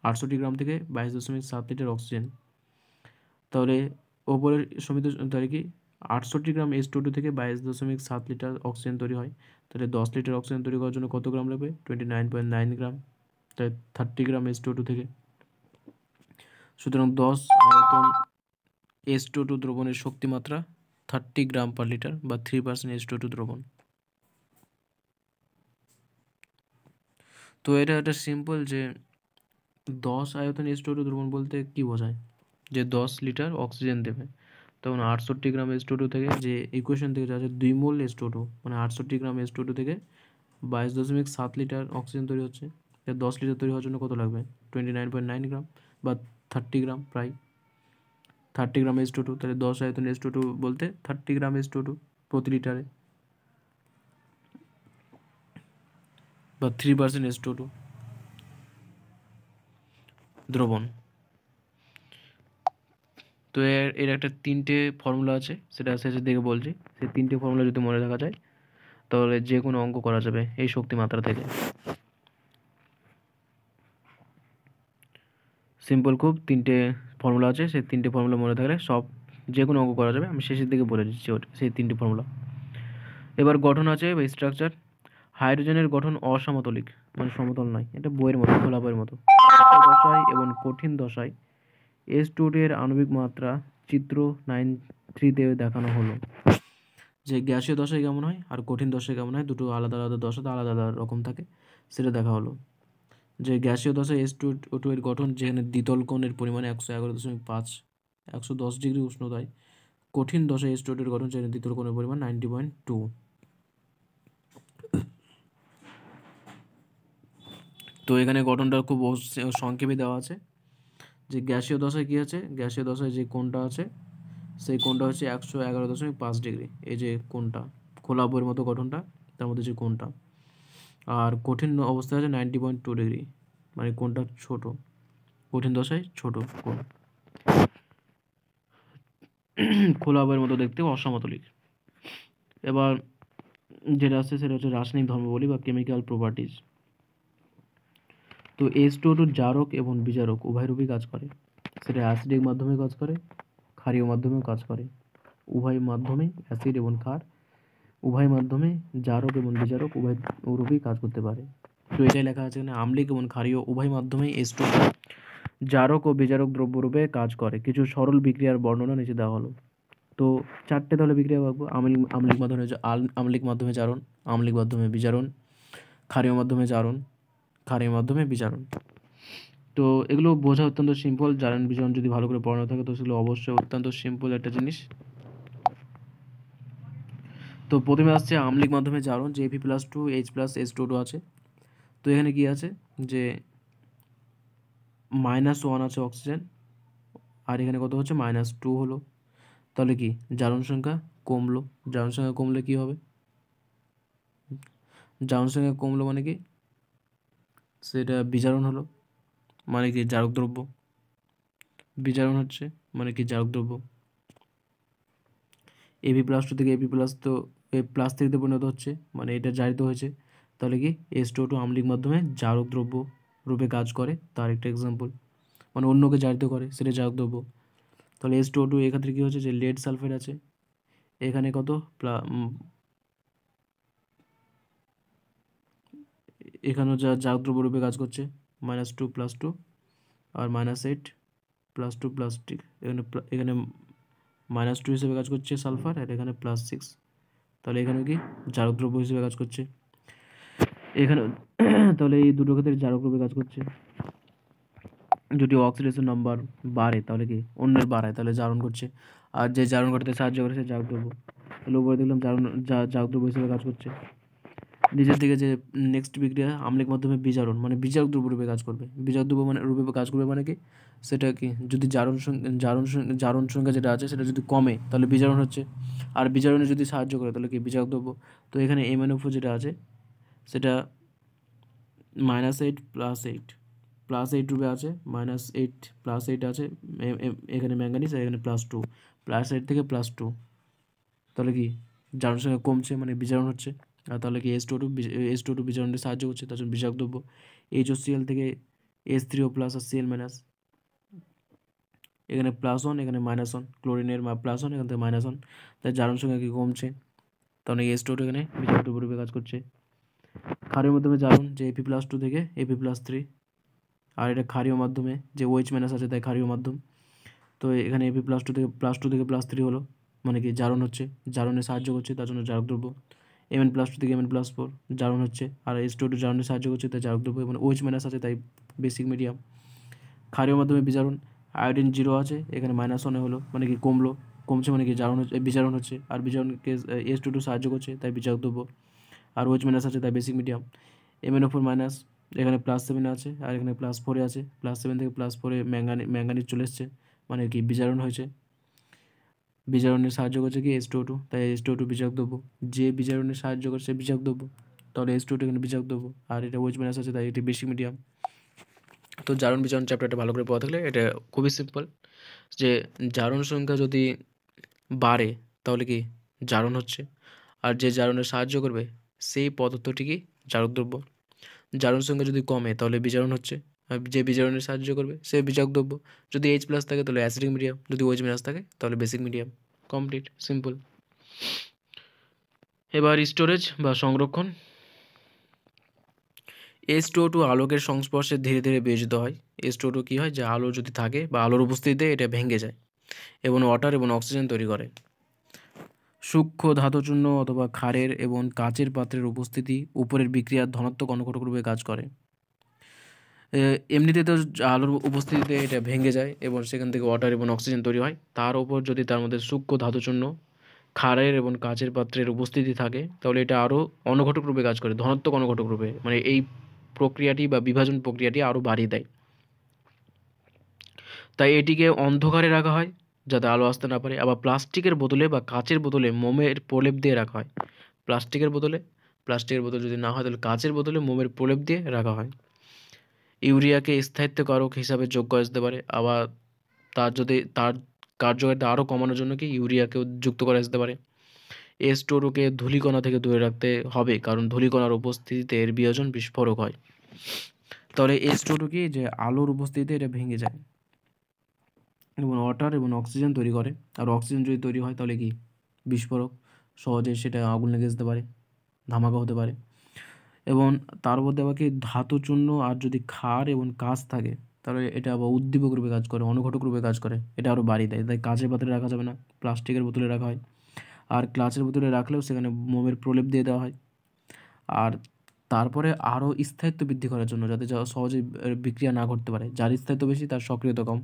আটষট্টি গ্রাম থেকে বাইশ দশমিক সাত লিটার অক্সিজেন তাহলে ওপরের সমিত তাহলে কি আটষট্টি গ্রাম এস টু টু থেকে বাইশ দশমিক সাত লিটার অক্সিজেন তৈরি হয় তাহলে দশ লিটার অক্সিজেন তৈরি করার জন্য কত গ্রাম লাগবে twenty nine point nine gram তাহলে thirty gram S two two থেকে সুতরাং দশ আয়তন এস টু টু দ্রবণের শক্তিমাত্রা থার্টি গ্রাম পার লিটার বা three percent S two two দ্রবণ তো এটা একটা সিম্পল যে দশ আয়তন এস টু টু দ্রবণ বলতে কি বোঝায় যে দশ লিটার অক্সিজেন দেবে তখন আটষট্টি গ্রাম এস থেকে যে ইকুয়েশন থেকে যাচ্ছে দুই মোল এস মানে আটষট্টি গ্রাম এস থেকে বাইশ দশমিক সাত লিটার অক্সিজেন তৈরি হচ্ছে যা দশ লিটার তৈরি হওয়ার জন্য কত লাগবে twenty nine point nine gram বা থার্টি গ্রাম প্রায় থার্টি গ্রাম এস তাহলে দশ আয়তন এস বলতে থার্টি গ্রাম এস প্রতি লিটারে বা থ্রি পার্সেন্ট এস দ্রবণ তো এর এর একটা তিনটে ফর্মুলা আছে সেটা শেষের দিকে বলছি সেই তিনটে ফর্মুলা যদি মনে রাখা যায় তাহলে যে কোনো অঙ্ক করা যাবে এই শক্তি মাত্রা থেকে সিম্পল খুব তিনটে ফর্মুলা আছে সেই তিনটে ফর্মুলা মনে থাকলে সব যে কোনো অঙ্ক করা যাবে আমি শেষের দিকে বলে দিচ্ছি ওটা সেই তিনটে ফর্মুলা এবার গঠন আছে বা স্ট্রাকচার হাইড্রোজেনের গঠন অসমতলিক মানে সমতল নয় এটা বইয়ের মতো খোলা বইয়ের মতো দশায় এবং কঠিন দশায় এস এর আণবিক মাত্রা চিত্র নাইন থ্রিতে দেখানো হলো যে গ্যাসীয় দশায় কেমন হয় আর কঠিন দশায় কেমন হয় দুটো আলাদা আলাদা দশাতে আলাদা আলাদা রকম থাকে সেটা দেখা হলো যে গ্যাসীয় দশায় এস টু টু এর গঠন যেখানে দ্বিতল কোণের পরিমাণ একশো এগারো দশমিক পাঁচ একশো দশ ডিগ্রি উষ্ণতায় কঠিন দশায় এস টু এর গঠন যেখানে দ্বিতল কোণের পরিমাণ নাইনটি পয়েন্ট টু তো এখানে গঠনটা খুব সংক্ষেপে দেওয়া আছে যে গ্যাসীয় দশায় কী আছে গ্যাসীয় দশায় যে কোনটা আছে সেই কোনটা হচ্ছে একশো এগারো দশমিক পাঁচ ডিগ্রি এই যে কোনটা খোলা বইয়ের মতো গঠনটা তার মধ্যে যে কোনটা আর কঠিন অবস্থায় আছে নাইনটি পয়েন্ট টু ডিগ্রি মানে কোনটা ছোট কঠিন দশায় ছোট কোন খোলা বইয়ের মতো দেখতে অসমতলিক এবার যেটা আছে সেটা হচ্ছে রাসায়নিক ধর্মাবলী বা কেমিক্যাল প্রপার্টিজ তো এস টু টু জারক এবং বিজারক উভয় রূপই কাজ করে সেটা অ্যাসিডিক মাধ্যমে কাজ করে ক্ষারীয় মাধ্যমেও কাজ করে উভয় মাধ্যমে অ্যাসিড এবং ক্ষার উভয় মাধ্যমে জারক এবং বিজারক উভয় রূপই কাজ করতে পারে তো এটাই লেখা আছে এখানে আম্লিক এবং ক্ষারীয় উভয় মাধ্যমে এস টু জারক ও বিজারক দ্রব্যরূপে কাজ করে কিছু সরল বিক্রিয়ার বর্ণনা নিচে দেওয়া হলো তো চারটে দলে বিক্রিয়া পাবো আমলিক আমলিক মাধ্যমে আমলিক মাধ্যমে জারণ আমলিক মাধ্যমে বিজারণ ক্ষারীয় মাধ্যমে জারণ কারের মাধ্যমে বিচারণ তো এগুলো বোঝা অত্যন্ত সিম্পল জারণ বিচারণ যদি ভালো করে পড়ানো থাকে তো সেগুলো অবশ্যই অত্যন্ত সিম্পল একটা জিনিস তো প্রথমে আসছে আমলিক মাধ্যমে জারণ যে AP plus two H plus S two two আছে তো এখানে কি আছে যে মাইনাস ওয়ান আছে অক্সিজেন আর এখানে কত হচ্ছে মাইনাস টু হলো তাহলে কি জারণ সংখ্যা কমলো জারণ সংখ্যা কমলে কি হবে জারণ সংখ্যা কমলো মানে কি সেটা বিজারণ হলো মানে কি জারক দ্রব্য বিজারণ হচ্ছে মানে কি জারক দ্রব্য এবি প্লাস টু থেকে এবি প্লাস তো প্লাস থ্রিতে পরিণত হচ্ছে মানে এটা জারিত হয়েছে তাহলে কি এস টু টু আমলিক মাধ্যমে জারক দ্রব্য রূপে কাজ করে তার একটা এক্সাম্পল মানে অন্যকে জারিত করে সেটা জারক দ্রব্য তাহলে এস টু টু এক্ষেত্রে কী হচ্ছে যে লেড সালফেট আছে এখানে কত এখানেও যা জাগ রূপে কাজ করছে মাইনাস টু প্লাস টু আর minus eight plus two plus এখানে এখানে মাইনাস টু হিসেবে কাজ করছে সালফার আর এখানে প্লাস সিক্স তাহলে এখানে কি জারক দ্রব্য হিসেবে কাজ করছে এখানে তাহলে এই দুটো ক্ষেত্রে জারক দ্রব্যে কাজ করছে যদি অক্সিডেশন নাম্বার বাড়ে তাহলে কি অন্যের বাড়ায় তাহলে জারণ করছে আর যে জারণ করতে সাহায্য করে সে দ্রব্য তাহলে উপরে দেখলাম জারণ যা দ্রব্য হিসেবে কাজ করছে নিজের দিকে যে নেক্সট বিক্রিয়া আম্লিক মাধ্যমে বিজারণ মানে বিজারক দ্রব্য রূপে কাজ করবে বিজারক দ্রব্য মানে রূপে কাজ করবে মানে কি সেটা কি যদি জারণ সংখ্যা জারণ জারণ সংখ্যা যেটা আছে সেটা যদি কমে তাহলে বিজারণ হচ্ছে আর বিজারণে যদি সাহায্য করে তাহলে কি বিজারক দ্রব্য তো এখানে এম এন যেটা আছে সেটা minus eight plus eight plus eight রূপে আছে মাইনাস এইট প্লাস এইট আছে এখানে ম্যাঙ্গানিস আর এখানে প্লাস টু প্লাস এইট থেকে প্লাস টু তাহলে কি জারণ সংখ্যা কমছে মানে বিজারণ হচ্ছে আর তাহলে কি S two two S two two বিজারণে সাহায্য করছে তার জন্য বিষাক্ত দ্রব্য এইচ ও সিএল থেকে এস থ্রি ও প্লাস আর সিএল মাইনাস এখানে প্লাস ওয়ান এখানে মাইনাস ওয়ান ক্লোরিনের প্লাস ওয়ান এখান থেকে মাইনাস ওয়ান তাই জারণ সংখ্যা কি কমছে তাহলে এস টু এখানে বিষাক্ত দ্রব্য কাজ করছে ক্ষারীয় মাধ্যমে জারণ যে এপি প্লাস টু থেকে এপি প্লাস থ্রি আর এটা ক্ষারীয় মাধ্যমে যে ওয়েচ মাইনাস আছে তাই ক্ষারীয় মাধ্যম তো এখানে এপি প্লাস টু থেকে প্লাস টু থেকে প্লাস থ্রি হলো মানে কি জারণ হচ্ছে জারণে সাহায্য করছে তার জন্য জারক দ্রব্য এম এন প্লাস টু থেকে এম এন প্লাস ফোর জারণ হচ্ছে আর এস টু টু জারণে সাহায্য করছে তাই জারক দ্রব্য মানে ওইচ মাইনাস আছে তাই বেসিক মিডিয়াম ক্ষারীয় মাধ্যমে বিচারণ আয়োডিন জিরো আছে এখানে মাইনাস ওয়ানে হলো মানে কি কমলো কমছে মানে কি জারণ হচ্ছে বিচারণ হচ্ছে আর বিচারণকে এস টু টু সাহায্য করছে তাই বিচারক দ্রব্য আর ওইচ মাইনাস আছে তাই basic medium M N four minus এখানে প্লাস সেভেনে আছে আর এখানে প্লাস ফোরে আছে প্লাস সেভেন থেকে প্লাস ফোরে ম্যাঙ্গানি ম্যাঙ্গানি চলে এসছে মানে কি বিচারণ হয়েছে বিজারণের সাহায্য করছে কি এস টু টু তাই এস টু টু বিজাক দেবো যে বিজারণের সাহায্য করছে বিজাক দেবো তাহলে এস টু টু এখানে বিজাক দেবো আর এটা ওয়েজ মাইনাস আছে তাই এটি বেশি মিডিয়াম তো জারণ বিজারণ চ্যাপ্টারটা ভালো করে পড়া থাকলে এটা খুবই সিম্পল যে জারণ সংখ্যা যদি বাড়ে তাহলে কি জারণ হচ্ছে আর যে জারণের সাহায্য করবে সেই পদার্থটি কি জারক দ্রব্য জারণ সংখ্যা যদি কমে তাহলে বিজারণ হচ্ছে হ্যাঁ, যে বিজারণের সাহায্য করবে সে বিজক দ্রব্য যদি এইচ প্লাস থাকে তাহলে অ্যাসিডিক মিডিয়াম যদি ওয়েজ মিনাস থাকে তাহলে বেসিক মিডিয়াম কমপ্লিট সিম্পল এবার স্টোরেজ বা সংরক্ষণ এস স্টো টু আলোকের সংস্পর্শে ধীরে ধীরে বিয়োজিত হয় এস টু কী হয় যে আলো যদি থাকে বা আলোর উপস্থিতিতে এটা ভেঙে যায় এবং ওয়াটার এবং অক্সিজেন তৈরি করে সূক্ষ্ম ধাতুচূর্ণ অথবা ক্ষারের এবং কাচের পাত্রের উপস্থিতি উপরের বিক্রিয়ার ধনাত্মক অনুঘটক কাজ করে এমনিতে তো আলোর উপস্থিতিতে এটা ভেঙে যায় এবং সেখান থেকে ওয়াটার এবং অক্সিজেন তৈরি হয় তার উপর যদি তার মধ্যে সূক্ষ্ম ধাতুচূর্ণ খাড়ের এবং কাঁচের পাত্রের উপস্থিতি থাকে তাহলে এটা আরও অনঘটক রূপে কাজ করে ধনাত্মক অনঘটক রূপে মানে এই প্রক্রিয়াটি বা বিভাজন প্রক্রিয়াটি আরও বাড়িয়ে দেয় তাই এটিকে অন্ধকারে রাখা হয় যাতে আলো আসতে না পারে আবার প্লাস্টিকের বোতলে বা কাঁচের বোতলে মোমের প্রলেপ দিয়ে রাখা হয় প্লাস্টিকের বোতলে প্লাস্টিকের বোতল যদি না হয় তাহলে কাঁচের বোতলে মোমের প্রলেপ দিয়ে রাখা হয় ইউরিয়াকে স্থায়িত্বকারক হিসাবে যোগ করা যেতে পারে আবার তার যদি তার কার্যকারিতা আরও কমানোর জন্য কি ইউরিয়াকেও যুক্ত করা যেতে পারে এস টোরোকে ধূলিকণা থেকে দূরে রাখতে হবে কারণ ধুলিকণার উপস্থিতিতে এর বিয়োজন বিস্ফোরক হয় তাহলে এস টোরো কি যে আলোর উপস্থিতিতে এটা ভেঙে যায় এবং ওয়াটার এবং অক্সিজেন তৈরি করে আর অক্সিজেন যদি তৈরি হয় তাহলে কি বিস্ফোরক সহজে সেটা আগুন লেগে যেতে পারে ধামাকা হতে পারে এবং তার মধ্যে আমাকে ধাতু চূর্ণ আর যদি ক্ষার এবং কাঁচ থাকে তাহলে এটা আবার উদ্দীপক রূপে কাজ করে অনুঘটক রূপে কাজ করে এটা আরও বাড়িয়ে দেয় তাই কাঁচের পাত্রে রাখা যাবে না প্লাস্টিকের বোতলে রাখা হয় আর ক্লাচের বোতলে রাখলেও সেখানে মোমের প্রলেপ দিয়ে দেওয়া হয় আর তারপরে আরও স্থায়িত্ব বৃদ্ধি করার জন্য যাতে যা সহজে বিক্রিয়া না ঘটতে পারে যার স্থায়িত্ব বেশি তার সক্রিয়তা কম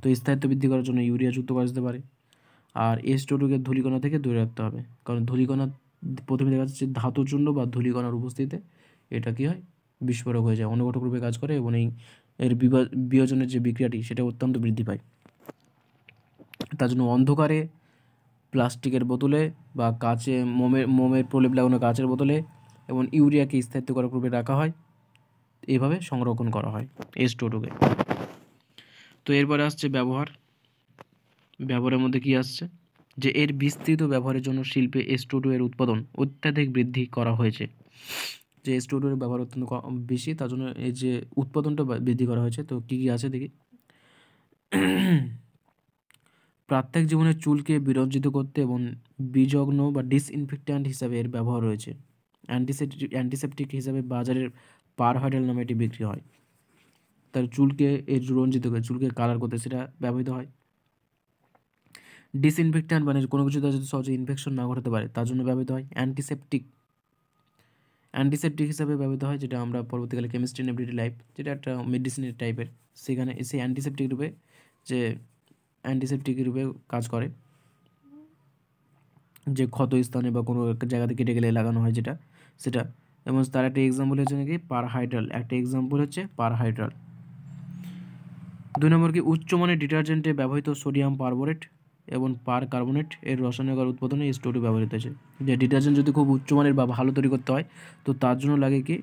তো স্থায়িত্ব বৃদ্ধি করার জন্য ইউরিয়া যুক্ত করা যেতে পারে আর এস ধুলিকণা থেকে দূরে রাখতে হবে কারণ ধূলিকণা প্রথমে দেখা যাচ্ছে ধাতুচূর্ণ বা ধূলিকণার উপস্থিতিতে এটা কী হয় বিস্ফোরক হয়ে যায় অনুঘটক রূপে কাজ করে এবং এই এর বিভাজনের যে বিক্রিয়াটি সেটা অত্যন্ত বৃদ্ধি পায় তার জন্য অন্ধকারে প্লাস্টিকের বোতলে বা কাঁচে মোমের মোমের প্রলেপ লাগানো কাঁচের বোতলে এবং ইউরিয়াকে স্থায়িত্বকারক রূপে রাখা হয় এইভাবে সংরক্ষণ করা হয় এস টোটোকে তো এরপরে আসছে ব্যবহার ব্যবহারের মধ্যে কি আসছে যে এর বিস্তৃত ব্যবহারের জন্য শিল্পে স্টুডিওর এর উৎপাদন অত্যাধিক বৃদ্ধি করা হয়েছে যে স্টুডিওর ব্যবহার অত্যন্ত বেশি তার জন্য এই যে উৎপাদনটা বৃদ্ধি করা হয়েছে তো কী কী আছে দেখি প্রাত্যেক জীবনে চুলকে বিরঞ্জিত করতে এবং বিজগ্ন বা ডিসইনফেক্ট্যান্ট হিসাবে এর ব্যবহার রয়েছে অ্যান্টিসেপটিক অ্যান্টিসেপটিক হিসাবে বাজারের পার হাইডেল নামে এটি বিক্রি হয় তার চুলকে এর রঞ্জিত করে চুলকে কালার করতে সেটা ব্যবহৃত হয় ডিসইনফেকট্যান্ট মানে কোন কিছুতে যে সোজ ইনफेक्शन না করতে পারে তার জন্য ব্যবহৃত হয় অ্যান্টিসেপটিক অ্যান্টিসেপটিক হিসেবে ব্যবহৃত হয় যেটা আমরা পর্বতে কালে কেমিস্ট্রি নেবডি লাইভ যেটা একটা মেডিসিন এর টাইপের সেখানে इसे एंटीसेप्टिक रूपे जे एंटीसेप्टिक रूपे काम करे जे ক্ষতস্থানে বা কোন এক জায়গা থেকে গেলে লাগানো হয় যেটা সেটা amongst তার একটা एग्जांपल है जने की পারহাইড্রাল একটা एग्जांपल है चे परहाइड्रल 2 নম্বর কি উচ্চমানের ডিটারজেন্টে ব্যবহৃত সোডিয়াম পারবোরেট এবং পার কার্বনেট এর রাসায়নিক উৎপাদনে এই ব্যবহৃত হয়েছে যে ডিটারজেন্ট যদি খুব উচ্চমানের বা ভালো তৈরি করতে হয় তো তার জন্য লাগে কি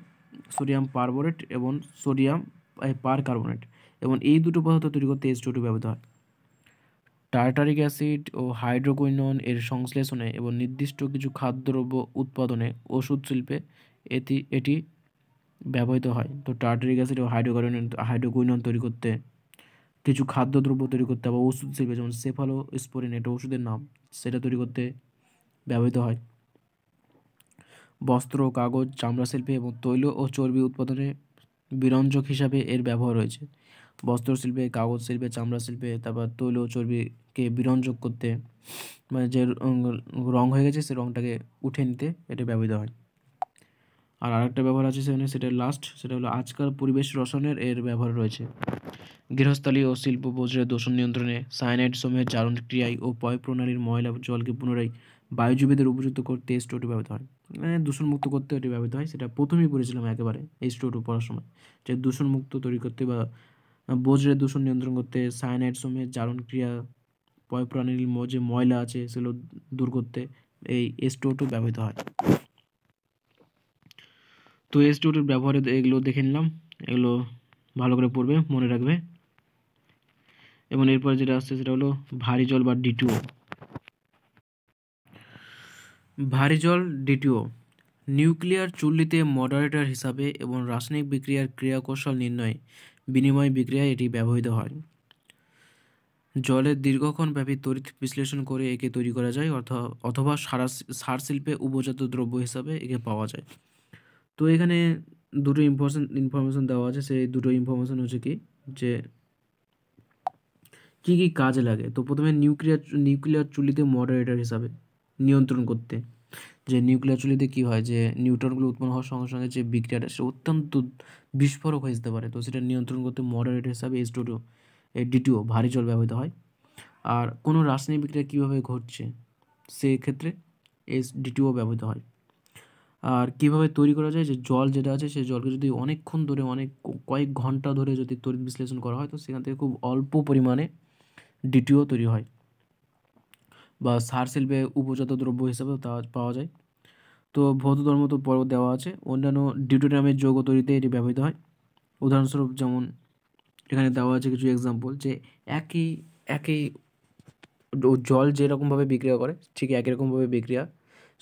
সোডিয়াম পারবোরেট এবং সোডিয়াম পার কার্বোনেট এবং এই দুটো পদার্থ তৈরি করতে এই স্টোরটি ব্যবহৃত হয় টার্টারিক অ্যাসিড ও হাইড্রোকুইনন এর সংশ্লেষণে এবং নির্দিষ্ট কিছু খাদ্যদ্রব্য উৎপাদনে ওষুধ শিল্পে এটি এটি ব্যবহৃত হয় তো টার্টারিক অ্যাসিড ও হাইড্রোকার্বন হাইড্রোকুইনন তৈরি করতে কিছু খাদ্যদ্রব্য তৈরি করতে বা ওষুধ শিল্পে যেমন সেফালো স্পোরিন এটা ওষুধের নাম সেটা তৈরি করতে ব্যবহৃত হয় বস্ত্র কাগজ চামড়া শিল্পে এবং তৈল ও চর্বি উৎপাদনে বিরঞ্জক হিসাবে এর ব্যবহার রয়েছে বস্ত্র শিল্পে কাগজ শিল্পে চামড়া শিল্পে তারপর তৈল ও চর্বিকে বিরঞ্জক করতে মানে যে রং হয়ে গেছে সে রংটাকে উঠে নিতে এটা ব্যবহৃত হয় আর আরেকটা ব্যবহার আছে সেখানে সেটা লাস্ট সেটা হলো আজকাল পরিবেশ রসনের এর ব্যবহার রয়েছে গৃহস্থলী ও শিল্প বর্জ্যের দূষণ নিয়ন্ত্রণে সায়ানাইড সমূহের চারণ ক্রিয়ায় ও পয় প্রণালীর ময়লা জলকে পুনরায় বায়ুজীবীদের উপযুক্ত করতে এই টোটি ব্যবহৃত হয় মানে দূষণমুক্ত করতে এটি ব্যবহৃত হয় সেটা প্রথমেই পড়েছিলাম একেবারে এই টোটু পড়ার সময় যে দূষণমুক্ত তৈরি করতে বা বজ্রের দূষণ নিয়ন্ত্রণ করতে সায়ানাইড সমূহের চারণ ক্রিয়া পয় প্রাণীর যে ময়লা আছে সেগুলো দূর করতে এই এস ব্যবহৃত হয় তো এই টোটুর ব্যবহারে এগুলো দেখে নিলাম এগুলো ভালো করে পড়বে মনে রাখবে এবং এরপরে যেটা আসছে সেটা হলো ভারী জল বা ডিটুও ভারী জল ডিটুও নিউক্লিয়ার চুল্লিতে মডারেটর হিসাবে এবং রাসায়নিক বিক্রিয়ার ক্রিয়াকৌশল নির্ণয়ে বিনিময় বিক্রিয়ায় এটি ব্যবহৃত হয় জলের দীর্ঘক্ষণ ব্যাপী তড়িৎ বিশ্লেষণ করে একে তৈরি করা যায় অর্থাৎ অথবা সারা সার শিল্পে উপজাত দ্রব্য হিসাবে একে পাওয়া যায় তো এখানে দুটো ইনফরমেশন ইনফরমেশন দেওয়া আছে সেই দুটো ইনফরমেশন হচ্ছে কি যে কী কী কাজে লাগে তো প্রথমে নিউক্লিয়ার নিউক্লিয়ার চুল্লিতে মডারেটর হিসাবে নিয়ন্ত্রণ করতে যে নিউক্লিয়ার চুল্লিতে কী হয় যে নিউট্রনগুলো উৎপন্ন হওয়ার সঙ্গে সঙ্গে যে বিক্রিয়াটা সে অত্যন্ত বিস্ফোরক হয়ে যেতে পারে তো সেটা নিয়ন্ত্রণ করতে মডারেটর হিসাবে এস এ ডিটিও ভারী জল ব্যবহৃত হয় আর কোনো রাসায়নিক বিক্রিয়া কীভাবে ঘটছে সেক্ষেত্রে এস ডিটিও ব্যবহৃত হয় আর কিভাবে তৈরি করা যায় যে জল যেটা আছে সেই জলকে যদি অনেকক্ষণ ধরে অনেক কয়েক ঘন্টা ধরে যদি তড়িৎ বিশ্লেষণ করা হয় তো সেখান থেকে খুব অল্প পরিমাণে ডিটিও তৈরি হয় বা সার শিল্পে উপজাত দ্রব্য হিসাবে তা পাওয়া যায় তো ভৌত ধর্ম তো পর দেওয়া আছে অন্যান্য ডিউটোরিয়ামের যৌগ তৈরিতে এটি ব্যবহৃত হয় উদাহরণস্বরূপ যেমন এখানে দেওয়া আছে কিছু এক্সাম্পল যে একই একই জল যেরকমভাবে বিক্রিয়া করে ঠিক একই রকমভাবে বিক্রিয়া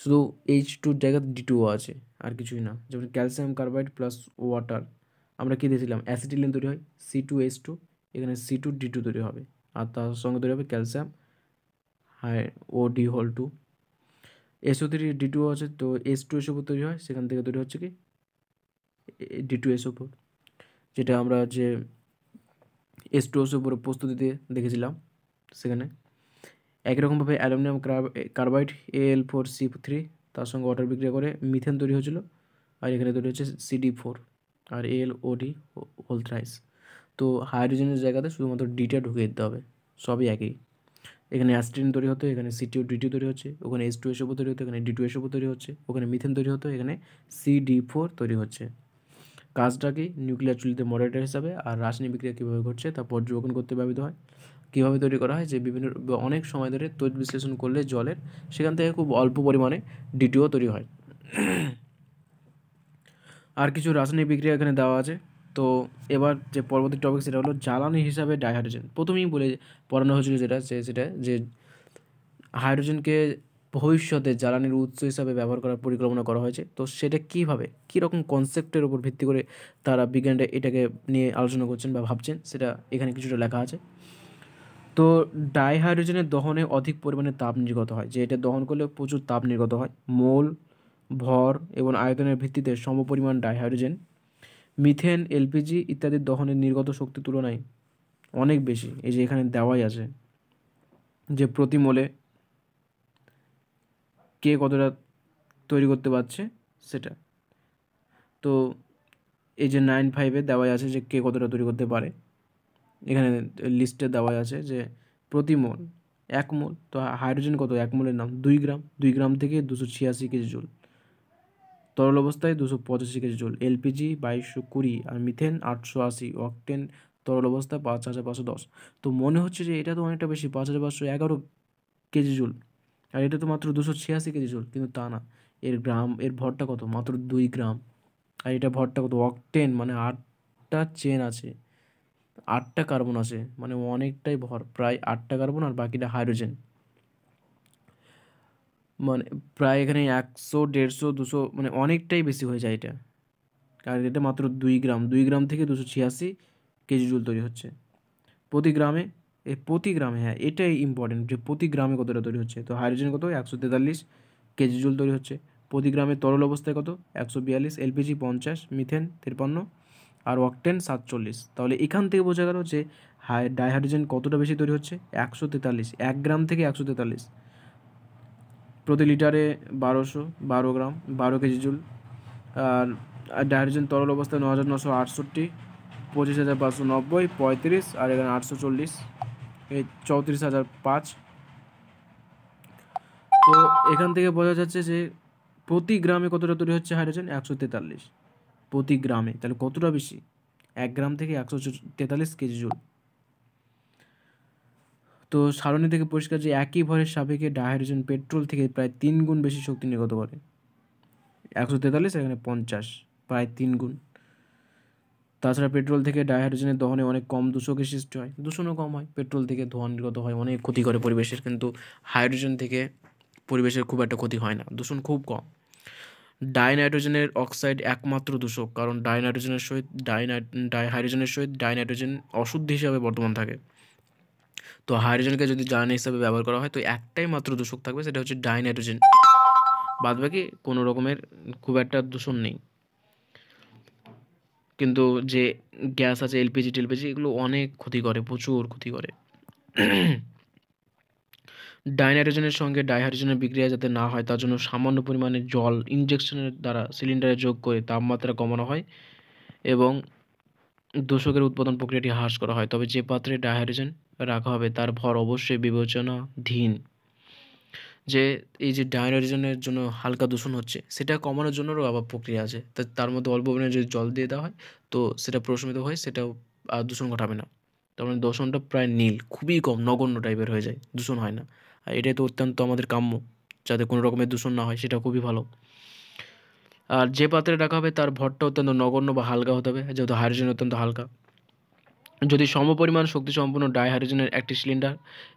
শুধু এইচ টু জায়গায় ডিটুও আছে আর কিছুই না যেমন ক্যালসিয়াম কার্বাইড প্লাস ওয়াটার আমরা কী দিয়েছিলাম অ্যাসিটিলিন তৈরি হয় সি টু এইচ টু এখানে সি টু ডি টু তৈরি হবে আর তার সঙ্গে তৈরি হবে ক্যালসিয়াম হাই ও ডি হল two SO three D two আছে তো এস টু এসও তৈরি হয় সেখান থেকে তৈরি হচ্ছে কি ডি টু এসও ফোর যেটা আমরা যে এস টু এসও ফোর প্রস্তুতিতে দেখেছিলাম সেখানে একই রকমভাবে aluminium carbide A L four C three তার সঙ্গে ওয়াটার বিক্রিয়া করে মিথেন তৈরি হয়েছিল আর এখানে তৈরি হচ্ছে সিডি ফোর আর এল ডি হোল থ্রাইস তো হাইড্রোজেনের জায়গাতে শুধুমাত্র ডিটা ঢুকে দিতে হবে সবই একই এখানে অ্যাস্টিন তৈরি হতো এখানে সিটিও ডিটিও তৈরি হচ্ছে ওখানে এস টু এসবো তৈরি হতো এখানে ডি টু এসবো তৈরি হচ্ছে ওখানে মিথেন তৈরি হতো এখানে সি ডি ফোর তৈরি হচ্ছে কাজটাকে নিউক্লিয়ার চুলিতে মডারেটার হিসাবে আর রাসায়নিক বিক্রিয়া কীভাবে ঘটছে তা পর্যবেক্ষণ করতে ব্যবহৃত হয় কীভাবে তৈরি করা হয় যে বিভিন্ন অনেক সময় ধরে তৈল বিশ্লেষণ করলে জলের সেখান থেকে খুব অল্প পরিমাণে ডিটিও তৈরি হয় আর কিছু রাসায়নিক বিক্রিয়া এখানে দেওয়া আছে তো এবার যে পরবর্তী টপিক সেটা হলো জ্বালানি হিসাবে ডাইহাইড্রোজেন প্রথমেই বলে পড়ানো হয়েছিল যেটা যে সেটা যে হাইড্রোজেনকে ভবিষ্যতে জ্বালানির উৎস হিসাবে ব্যবহার করার পরিকল্পনা করা হয়েছে তো সেটা কীভাবে কীরকম কনসেপ্টের উপর ভিত্তি করে তারা বিজ্ঞানটা এটাকে নিয়ে আলোচনা করছেন বা ভাবছেন সেটা এখানে কিছুটা লেখা আছে তো ডাইহাইড্রোজেনের দহনে অধিক পরিমাণে তাপ নির্গত হয় যে এটা দহন করলে প্রচুর তাপ নির্গত হয় মোল ভর এবং আয়তনের ভিত্তিতে সমপরিমাণ ডাইহাইড্রোজেন মিথেন এলপিজি ইত্যাদির দহনের নির্গত শক্তি তুলনায় অনেক বেশি এই যে এখানে দেওয়াই আছে যে প্রতি মোলে কে কতটা তৈরি করতে পারছে সেটা তো এই যে নাইন ফাইভে দেওয়াই আছে যে কে কতটা তৈরি করতে পারে এখানে লিস্টে দেওয়াই আছে যে প্রতি মোল এক মোল তো হাইড্রোজেন কত এক মোলের নাম দুই গ্রাম দুই গ্রাম থেকে দুশো ছিয়াশি কেজি জুল তরল অবস্থায় দুশো পঁচাশি কেজি জল এলপিজি বাইশশো কুড়ি আর মিথেন আটশো আশি অকটেন তরল অবস্থায় পাঁচ হাজার পাঁচশো দশ তো মনে হচ্ছে যে এটা তো অনেকটা বেশি পাঁচ হাজার পাঁচশো এগারো কেজি জল আর এটা তো মাত্র দুশো ছিয়াশি কেজি জল কিন্তু তা না এর গ্রাম এর ভরটা কত মাত্র দুই গ্রাম আর এটা ভরটা কত অকটেন মানে আটটা চেন আছে আটটা কার্বন আছে মানে অনেকটাই ভর প্রায় আটটা কার্বন আর বাকিটা হাইড্রোজেন মানে প্রায় এখানে একশো দেড়শো দুশো মানে অনেকটাই বেশি হয়ে যায় এটা কারণ এটা মাত্র দুই গ্রাম দুই গ্রাম থেকে দুশো ছিয়াশি কেজি জুল তৈরি হচ্ছে প্রতি গ্রামে এ প্রতি গ্রামে হ্যাঁ এটাই ইম্পর্টেন্ট যে প্রতি গ্রামে কতটা তৈরি হচ্ছে তো হাইড্রোজেন কত একশো তেতাল্লিশ কেজি জুল তৈরি হচ্ছে প্রতি গ্রামে তরল অবস্থায় কত একশো বিয়াল্লিশ এলপিজি পঞ্চাশ মিথেন তিরপান্ন আর অকটেন সাতচল্লিশ তাহলে এখান থেকে বোঝা গেল যে হাই ডাইহাইড্রোজেন কতটা বেশি তৈরি হচ্ছে একশো তেতাল্লিশ এক গ্রাম থেকে একশো তেতাল্লিশ প্রতি লিটারে বারোশো বারো গ্রাম বারো কেজি জুল আর ডাইড্রোজেন তরল অবস্থায় ন হাজার নশো আটষট্টি পঁচিশ হাজার পাঁচশো নব্বই পঁয়ত্রিশ আর এখানে আটশো চল্লিশ এই চৌত্রিশ হাজার পাঁচ তো এখান থেকে বোঝা যাচ্ছে যে প্রতি গ্রামে কতটা তৈরি হচ্ছে হাইড্রোজেন একশো তেতাল্লিশ প্রতি গ্রামে তাহলে কতটা বেশি এক গ্রাম থেকে একশো তেতাল্লিশ কেজি জুল তো সারণী থেকে পরিষ্কার যে একই ভরের সাপেক্ষে ডাহাইড্রোজেন পেট্রোল থেকে প্রায় তিন গুণ বেশি শক্তি নির্গত করে একশো তেতাল্লিশ এখানে পঞ্চাশ প্রায় তিন গুণ তাছাড়া পেট্রোল থেকে ডাইহাইড্রোজেনের দহনে অনেক কম দূষকের সৃষ্টি হয় দূষণও কম হয় পেট্রোল থেকে ধোঁয়া নির্গত হয় অনেক ক্ষতি করে পরিবেশের কিন্তু হাইড্রোজেন থেকে পরিবেশের খুব একটা ক্ষতি হয় না দূষণ খুব কম ডাইনাইট্রোজেনের অক্সাইড একমাত্র দূষক কারণ ডাইনাইট্রোজেনের সহিত ডাইনাই ডাইহাইড্রোজেনের সহিত ডাইনাইট্রোজেন অশুদ্ধ হিসাবে বর্তমান থাকে তো হাইড্রোজেনকে যদি জ্বালানি হিসাবে ব্যবহার করা হয় তো একটাই মাত্র দূষক থাকবে সেটা হচ্ছে ডাই নাইট্রোজেন বাদ বাকি কোনো রকমের খুব একটা দূষণ নেই কিন্তু যে গ্যাস আছে এলপিজি টেলপিজি এগুলো অনেক ক্ষতি করে প্রচুর ক্ষতি করে ডাইনাইট্রোজেনের সঙ্গে ডাইহাইড্রোজেনের বিক্রিয়া যাতে না হয় তার জন্য সামান্য পরিমাণে জল ইঞ্জেকশনের দ্বারা সিলিন্ডারে যোগ করে তাপমাত্রা কমানো হয় এবং দূষকের উৎপাদন প্রক্রিয়াটি হ্রাস করা হয় তবে যে পাত্রে ডাইহাইড্রোজেন রাখা হবে তার ভর অবশ্যই বিবেচনাধীন যে এই যে ডায়নোরিজনের জন্য হালকা দূষণ হচ্ছে সেটা কমানোর জন্যও আবার প্রক্রিয়া আছে তা তার মধ্যে অল্প পরিমাণে যদি জল দিয়ে দেওয়া হয় তো সেটা প্রশমিত হয় সেটাও আর দূষণ ঘটাবে না তার মানে দূষণটা প্রায় নীল খুবই কম নগণ্য টাইপের হয়ে যায় দূষণ হয় না আর এটাই তো অত্যন্ত আমাদের কাম্য যাতে কোনো রকমের দূষণ না হয় সেটা খুবই ভালো আর যে পাত্রে রাখা হবে তার ভরটা অত্যন্ত নগণ্য বা হালকা হতে হবে যেহেতু হাইড্রোজেন অত্যন্ত হালকা যদি সমপরিমাণ শক্তিসম্পন্ন ডাইহাইড্রোজেনের একটি সিলিন্ডার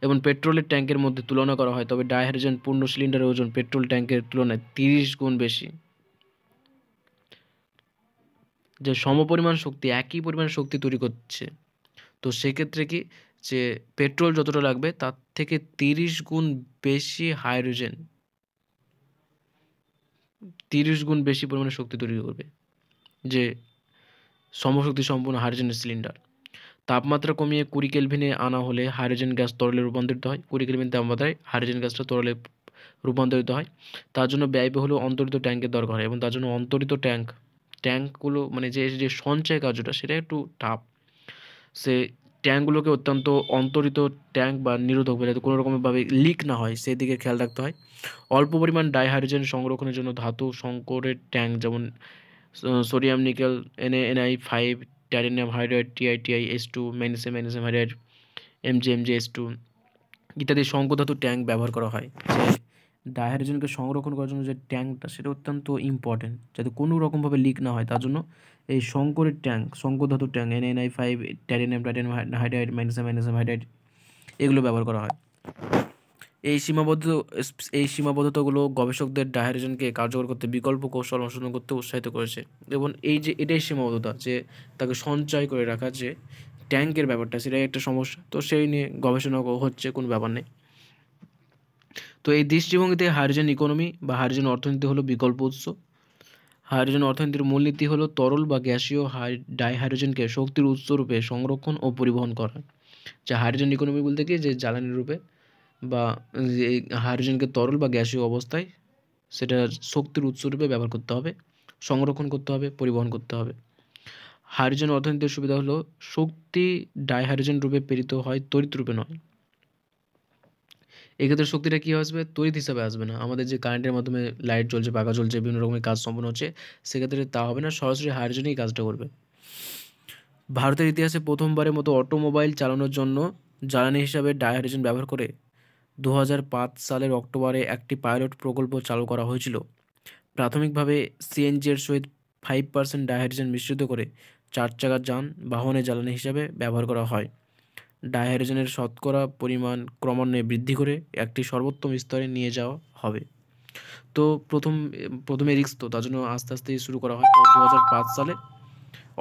এবং পেট্রোলের ট্যাঙ্কের মধ্যে তুলনা করা হয় তবে ডাইহাইড্রোজেন পূর্ণ সিলিন্ডারের ওজন পেট্রোল ট্যাঙ্কের তুলনায় তিরিশ গুণ বেশি যে সমপরিমাণ শক্তি একই পরিমাণ শক্তি তৈরি করছে তো সেক্ষেত্রে কি যে পেট্রোল যতটা লাগবে তার থেকে তিরিশ গুণ বেশি হাইড্রোজেন তিরিশ গুণ বেশি পরিমাণে শক্তি তৈরি করবে যে সমশক্তি সম্পূর্ণ হাইড্রোজেনের সিলিন্ডার তাপমাত্রা কমিয়ে কুড়ি কেলভিনে আনা হলে হাইড্রোজেন গ্যাস তরলে রূপান্তরিত হয় কুড়ি কেলভিন তাপমাত্রায় হাইড্রোজেন গ্যাসটা তরলে রূপান্তরিত হয় তার জন্য ব্যয়বহুল অন্তরিত ট্যাঙ্কের দরকার হয় এবং তার জন্য অন্তরিত ট্যাঙ্ক ট্যাঙ্কগুলো মানে যে যে সঞ্চয় কার্যটা সেটা একটু টাফ সে ট্যাঙ্কগুলোকে অত্যন্ত অন্তরিত ট্যাঙ্ক বা নিরোধক বলে যাতে কোনো রকমভাবে লিক না হয় সেই দিকে খেয়াল রাখতে হয় অল্প পরিমাণ ডাইহাইড্রোজেন সংরক্ষণের জন্য ধাতু সংকরের ট্যাঙ্ক যেমন sodium nickel NA NI five titanium hydride TI TI S two magnesium magnesium hydride MG MG S two ইত্যাদি শঙ্কধাতু ট্যাঙ্ক ব্যবহার করা হয় যে ডায়হাইড্রোজেনকে সংরক্ষণ করার জন্য যে ট্যাঙ্কটা সেটা অত্যন্ত ইম্পর্টেন্ট যাতে কোনো রকমভাবে লিক না হয় তার জন্য এই শঙ্করের ট্যাঙ্ক শঙ্করধাতু tank N N I five titanium titanium hydride magnesium magnesium hydride এগুলো ব্যবহার করা হয় এই সীমাবদ্ধ এই সীমাবদ্ধতাগুলো গবেষকদের ডায়ারিজনকে কার্যকর করতে বিকল্প কৌশল অনুসরণ করতে উৎসাহিত করেছে এবং এই যে এটাই সীমাবদ্ধতা যে তাকে সঞ্চয় করে রাখা যে ট্যাঙ্কের ব্যাপারটা সেটাই একটা সমস্যা তো সেই নিয়ে গবেষণা হচ্ছে কোনো ব্যাপার নেই তো এই দৃষ্টিভঙ্গিতে হাইড্রোজেন ইকোনমি বা হাইড্রোজেন অর্থনীতি হলো বিকল্প উৎস হাইড্রোজেন অর্থনীতির মূলনীতি হলো তরল বা গ্যাসীয় হাই ডাইহাইড্রোজেনকে শক্তির উৎস রূপে সংরক্ষণ ও পরিবহন করা যা হাইড্রোজেন ইকোনমি বলতে কি যে জ্বালানি রূপে বা এই হাইড্রোজেনকে তরল বা গ্যাসীয় অবস্থায় সেটা শক্তির উৎস রূপে ব্যবহার করতে হবে সংরক্ষণ করতে হবে পরিবহন করতে হবে হাইড্রোজেন অর্থনীতির সুবিধা হলো শক্তি ডাইহাইড্রোজেন রূপে প্রেরিত হয় তড়িৎ রূপে নয় এক্ষেত্রে শক্তিটা কী আসবে তড়িৎ হিসাবে আসবে না আমাদের যে কারেন্টের মাধ্যমে লাইট জ্বলছে পাখা চলছে বিভিন্ন রকমের কাজ সম্পন্ন হচ্ছে সেক্ষেত্রে তা হবে না সরাসরি হাইড্রোজেনই কাজটা করবে ভারতের ইতিহাসে প্রথমবারের মতো অটোমোবাইল চালানোর জন্য জ্বালানি হিসাবে ডাইহাইড্রোজেন ব্যবহার করে দু সালের অক্টোবরে একটি পাইলট প্রকল্প চালু করা হয়েছিল প্রাথমিকভাবে সিএনজির সহিত ফাইভ পার্সেন্ট ডাইহাইড্রোজেন মিশ্রিত করে চার চাকার যান বাহনে জ্বালানি হিসাবে ব্যবহার করা হয় ডাইহাইড্রোজেনের শতকরা পরিমাণ ক্রমান্বয়ে বৃদ্ধি করে একটি সর্বোত্তম স্তরে নিয়ে যাওয়া হবে তো প্রথম প্রথমে রিক্স তো তার জন্য আস্তে আস্তে শুরু করা হয় তো দু সালে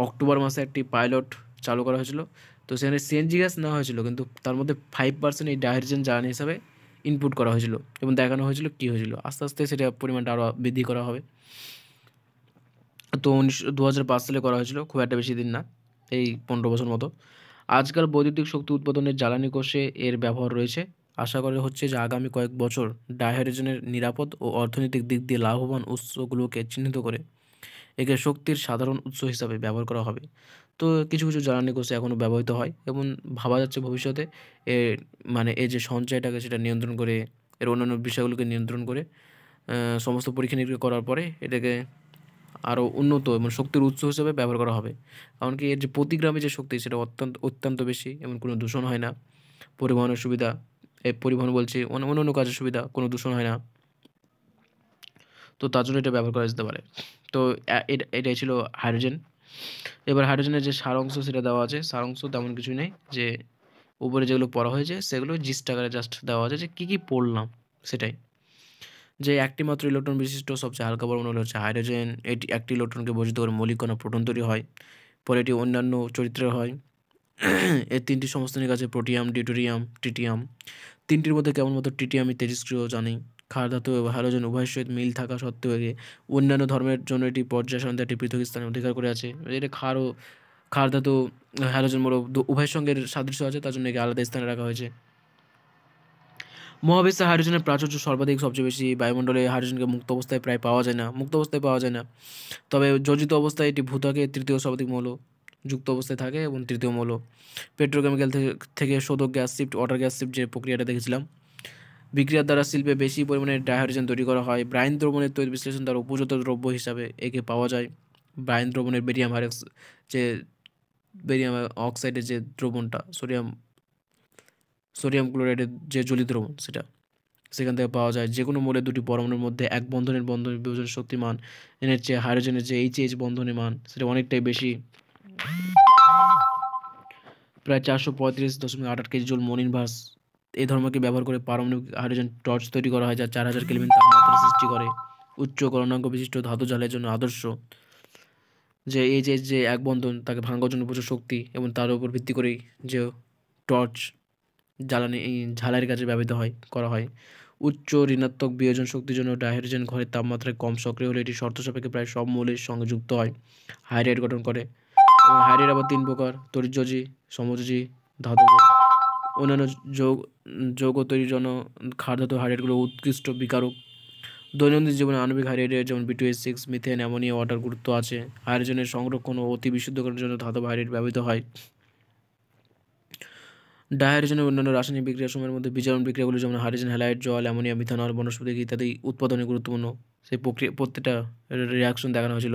অক্টোবর মাসে একটি পাইলট চালু করা হয়েছিল তো সেখানে সিএনজি গ্যাস নেওয়া হয়েছিল কিন্তু তার মধ্যে ফাইভ পার্সেন্ট এই ডাইহাইড্রোজেন জ্বালানি হিসাবে ইনপুট করা হয়েছিল এবং দেখানো হয়েছিল কী হয়েছিল আস্তে আস্তে সেটা পরিমাণটা আরও বৃদ্ধি করা হবে তো উনিশশো দু সালে করা হয়েছিল খুব একটা বেশি দিন না এই পনেরো বছর মতো আজকাল বৈদ্যুতিক শক্তি উৎপাদনের জ্বালানি কোষে এর ব্যবহার রয়েছে আশা করা হচ্ছে যে আগামী কয়েক বছর ডায়হাইড্রোজেনের নিরাপদ ও অর্থনৈতিক দিক দিয়ে লাভবান উৎসগুলোকে চিহ্নিত করে একে শক্তির সাধারণ উৎস হিসাবে ব্যবহার করা হবে তো কিছু কিছু জ্বালানি কোষে এখনও ব্যবহৃত হয় এবং ভাবা যাচ্ছে ভবিষ্যতে এ মানে এই যে সঞ্চয়টাকে সেটা নিয়ন্ত্রণ করে এর অন্যান্য বিষয়গুলোকে নিয়ন্ত্রণ করে সমস্ত পরীক্ষা নিরীক্ষা করার পরে এটাকে আরও উন্নত এবং শক্তির উৎস হিসেবে ব্যবহার করা হবে কারণ কি এর যে প্রতিগ্রামে যে শক্তি সেটা অত্যন্ত অত্যন্ত বেশি এবং কোনো দূষণ হয় না পরিবহনের সুবিধা এ পরিবহন বলছি অন্য অন্য কাজের সুবিধা কোনো দূষণ হয় না তো তার জন্য এটা ব্যবহার করা যেতে পারে তো এটাই ছিল হাইড্রোজেন এবার হাইড্রোজেনের যে সার অংশ সেটা দেওয়া আছে সার অংশ তেমন কিছুই নেই যে উপরে যেগুলো পড়া হয়েছে সেগুলো জিস্ট আকারে জাস্ট দেওয়া আছে যে কী কী পড়লাম সেটাই যে একটি মাত্র ইলেকট্রন বিশিষ্ট সবচেয়ে হালকা পরমাণু হচ্ছে হাইড্রোজেন এটি একটি ইলেকট্রনকে বর্জিত করে মৌলিক কোনো প্রোটন তৈরি হয় পরে এটি অন্যান্য চরিত্রের হয় এর তিনটি নিয়ে কাছে প্রোটিয়াম ডিউটোরিয়াম টিটিয়াম তিনটির মধ্যে মতো টিটিয়ামই তেজস্ক্রিয় জানি খারধাতু এবং হাইড্রোজেন উভয়ের সহিত মিল থাকা সত্ত্বেও অন্যান্য ধর্মের জন্য এটি পর্যায় সন্ধ্যা একটি পৃথক স্থানে অধিকার করে আছে এটা খার ও খারধাতু হাইড্রোজেন মূলক উভয়ের সঙ্গে সাদৃশ্য আছে তার জন্য একে আলাদা স্থানে রাখা হয়েছে মহাবিশ্বে হাইড্রোজেনের প্রাচুর্য সর্বাধিক সবচেয়ে বেশি বায়ুমণ্ডলে হাইড্রোজেনকে মুক্ত অবস্থায় প্রায় পাওয়া যায় না মুক্ত অবস্থায় পাওয়া যায় না তবে যোজিত অবস্থায় এটি ভূতাকে তৃতীয় সর্বাধিক মৌল যুক্ত অবস্থায় থাকে এবং তৃতীয় মৌল পেট্রোকেমিক্যাল থেকে শোধক gas shift water gas shift যে প্রক্রিয়াটা দেখেছিলাম বিক্রিয়ার দ্বারা শিল্পে বেশি পরিমাণে ডাইহাইড্রোজেন তৈরি করা হয় ব্রাইন দ্রবণের তৈরি বিশ্লেষণ দ্বারা উপযুক্ত দ্রব্য হিসাবে একে পাওয়া যায় ব্রাইন দ্রবণের বেরিয়াম হাইড্রক্স যে বেরিয়াম অক্সাইডের যে দ্রবণটা সোডিয়াম সোডিয়াম ক্লোরাইডের যে জলীয় দ্রবণ সেটা সেখান থেকে পাওয়া যায় যে কোনো মোলের দুটি পরমাণুর মধ্যে এক বন্ধনের বন্ধন বিভাজন মান এনের চেয়ে হাইড্রোজেনের যে এইচ এইচ বন্ধনের মান সেটা অনেকটাই বেশি প্রায় চারশো পঁয়ত্রিশ দশমিক আট আট কেজি জল ভাস এই ধর্মকে ব্যবহার করে পারমাণবিক হাইড্রোজেন টর্চ তৈরি করা হয় যা চার হাজার কিলোমিটার তাপমাত্রা সৃষ্টি করে উচ্চ গণনাঙ্ক বিশিষ্ট ধাতু জালের জন্য আদর্শ যে এই যে যে এক বন্ধন তাকে ভাঙার জন্য প্রচুর শক্তি এবং তার উপর ভিত্তি করেই যে টর্চ জ্বালানি ঝালাইয়ের কাজে ব্যবহৃত হয় করা হয় উচ্চ ঋণাত্মক বিয়োজন শক্তির জন্য ডাইহাইড্রোজেন ঘরের তাপমাত্রায় কম সক্রিয় হলে এটি শর্ত সাপেক্ষে প্রায় সব মৌলের সঙ্গে যুক্ত হয় হাইড্রেট গঠন করে এবং হাইড্রেট আবার তিন প্রকার তরিজি সমজি ধাতব অন্যান্য যোগ যৌগ তৈরির জন্য খাদ্যত হাইড্রেটগুলো উৎকৃষ্ট বিকারক দৈনন্দিন জীবনে আণবিক হাইড্রেট যেমন B two S six methane ammonia water গুরুত্ব আছে হাইড্রোজেনের সংরক্ষণ ও অতি বিশুদ্ধকরণের জন্য ধাতব হাইড্রেট ব্যবহৃত হয় ডাইহাইড্রোজেনের অন্যান্য রাসায়নিক বিক্রিয়ার সময়ের মধ্যে বিচারণ বিক্রিয়াগুলি যেমন হাইড্রোজেন হ্যালাইড জল অ্যামোনিয়া মিথানল বনস্পতি ইত্যাদি উৎপাদনে গুরুত্বপূর্ণ সেই প্রক্রিয়া প্রত্যেকটা রিয়াকশন দেখানো হয়েছিল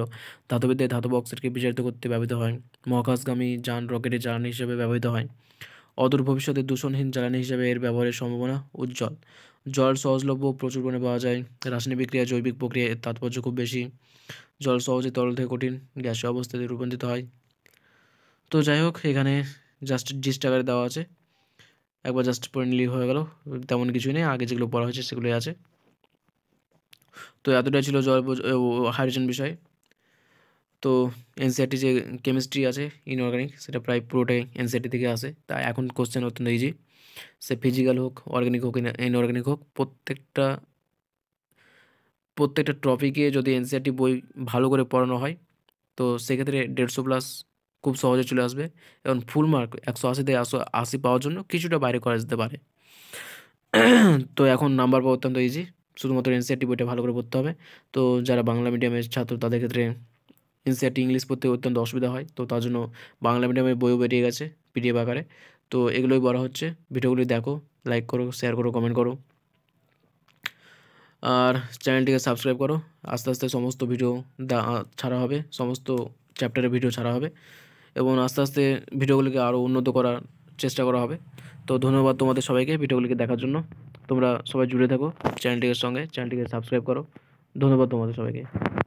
ধাতবিদ্যায় ধাতব অক্সাইডকে বিচারিত করতে ব্যবহৃত হয় মহাকাশগামী যান রকেটে জ্বালানি হিসেবে ব্যবহৃত হয় অদূর ভবিষ্যতে দূষণহীন জ্বালানি হিসেবে এর ব্যবহারের সম্ভাবনা উজ্জ্বল জল সহজলভ্য প্রচুর পরিমাণে পাওয়া যায় রাসায়নিক বিক্রিয়া জৈবিক প্রক্রিয়া এর তাৎপর্য খুব বেশি জল সহজে তরল থেকে কঠিন গ্যাসীয় অবস্থাতে রূপান্তরিত হয় তো যাই হোক এখানে জাস্ট জিস্ট আকারে দেওয়া আছে একবার জাস্ট পড়ে নিলেই হয়ে গেল তেমন কিছুই নেই আগে যেগুলো পড়া হয়েছে সেগুলোই আছে তো এতটাই ছিল জল হাইড্রোজেন বিষয় তো এনসিআরটি e যে কেমিস্ট্রি আছে ইনঅর্গানিক সেটা প্রায় পুরোটাই এনসিআরটি e থেকে আসে তাই এখন কোশ্চেন অত্যন্ত ইজি সে ফিজিক্যাল হোক অর্গ্যানিক হোক ইনঅর্গ্যানিক হোক প্রত্যেকটা প্রত্যেকটা টপিকে যদি এনসিআরটি e বই ভালো করে পড়ানো হয় তো সেক্ষেত্রে দেড়শো প্লাস খুব সহজে চলে আসবে এবং ফুল মার্ক একশো আশি থেকে একশো আশি পাওয়ার জন্য কিছুটা বাইরে করা যেতে পারে তো এখন নাম্বার পাওয়া অত্যন্ত ইজি শুধুমাত্র এনসিআরটি বইটা ভালো করে পড়তে হবে তো যারা বাংলা মিডিয়ামের ছাত্র তাদের ক্ষেত্রে এনসিআরটি ইংলিশ পড়তে অত্যন্ত অসুবিধা হয় তো তার জন্য বাংলা মিডিয়ামের বইও বেরিয়ে গেছে পিডিএফ আকারে তো এগুলোই বলা হচ্ছে ভিডিওগুলি দেখো লাইক করো শেয়ার করো কমেন্ট করো আর চ্যানেলটিকে সাবস্ক্রাইব করো আস্তে আস্তে সমস্ত ভিডিও ছাড়া হবে সমস্ত চ্যাপ্টারের ভিডিও ছাড়া হবে এবং আস্তে আস্তে ভিডিওগুলিকে আরও উন্নত করার চেষ্টা করা হবে তো ধন্যবাদ তোমাদের সবাইকে ভিডিওগুলিকে দেখার জন্য তোমরা সবাই জুড়ে থাকো চ্যানেলটিকে সঙ্গে চ্যানেলটিকে সাবস্ক্রাইব করো ধন্যবাদ তোমাদের সবাইকে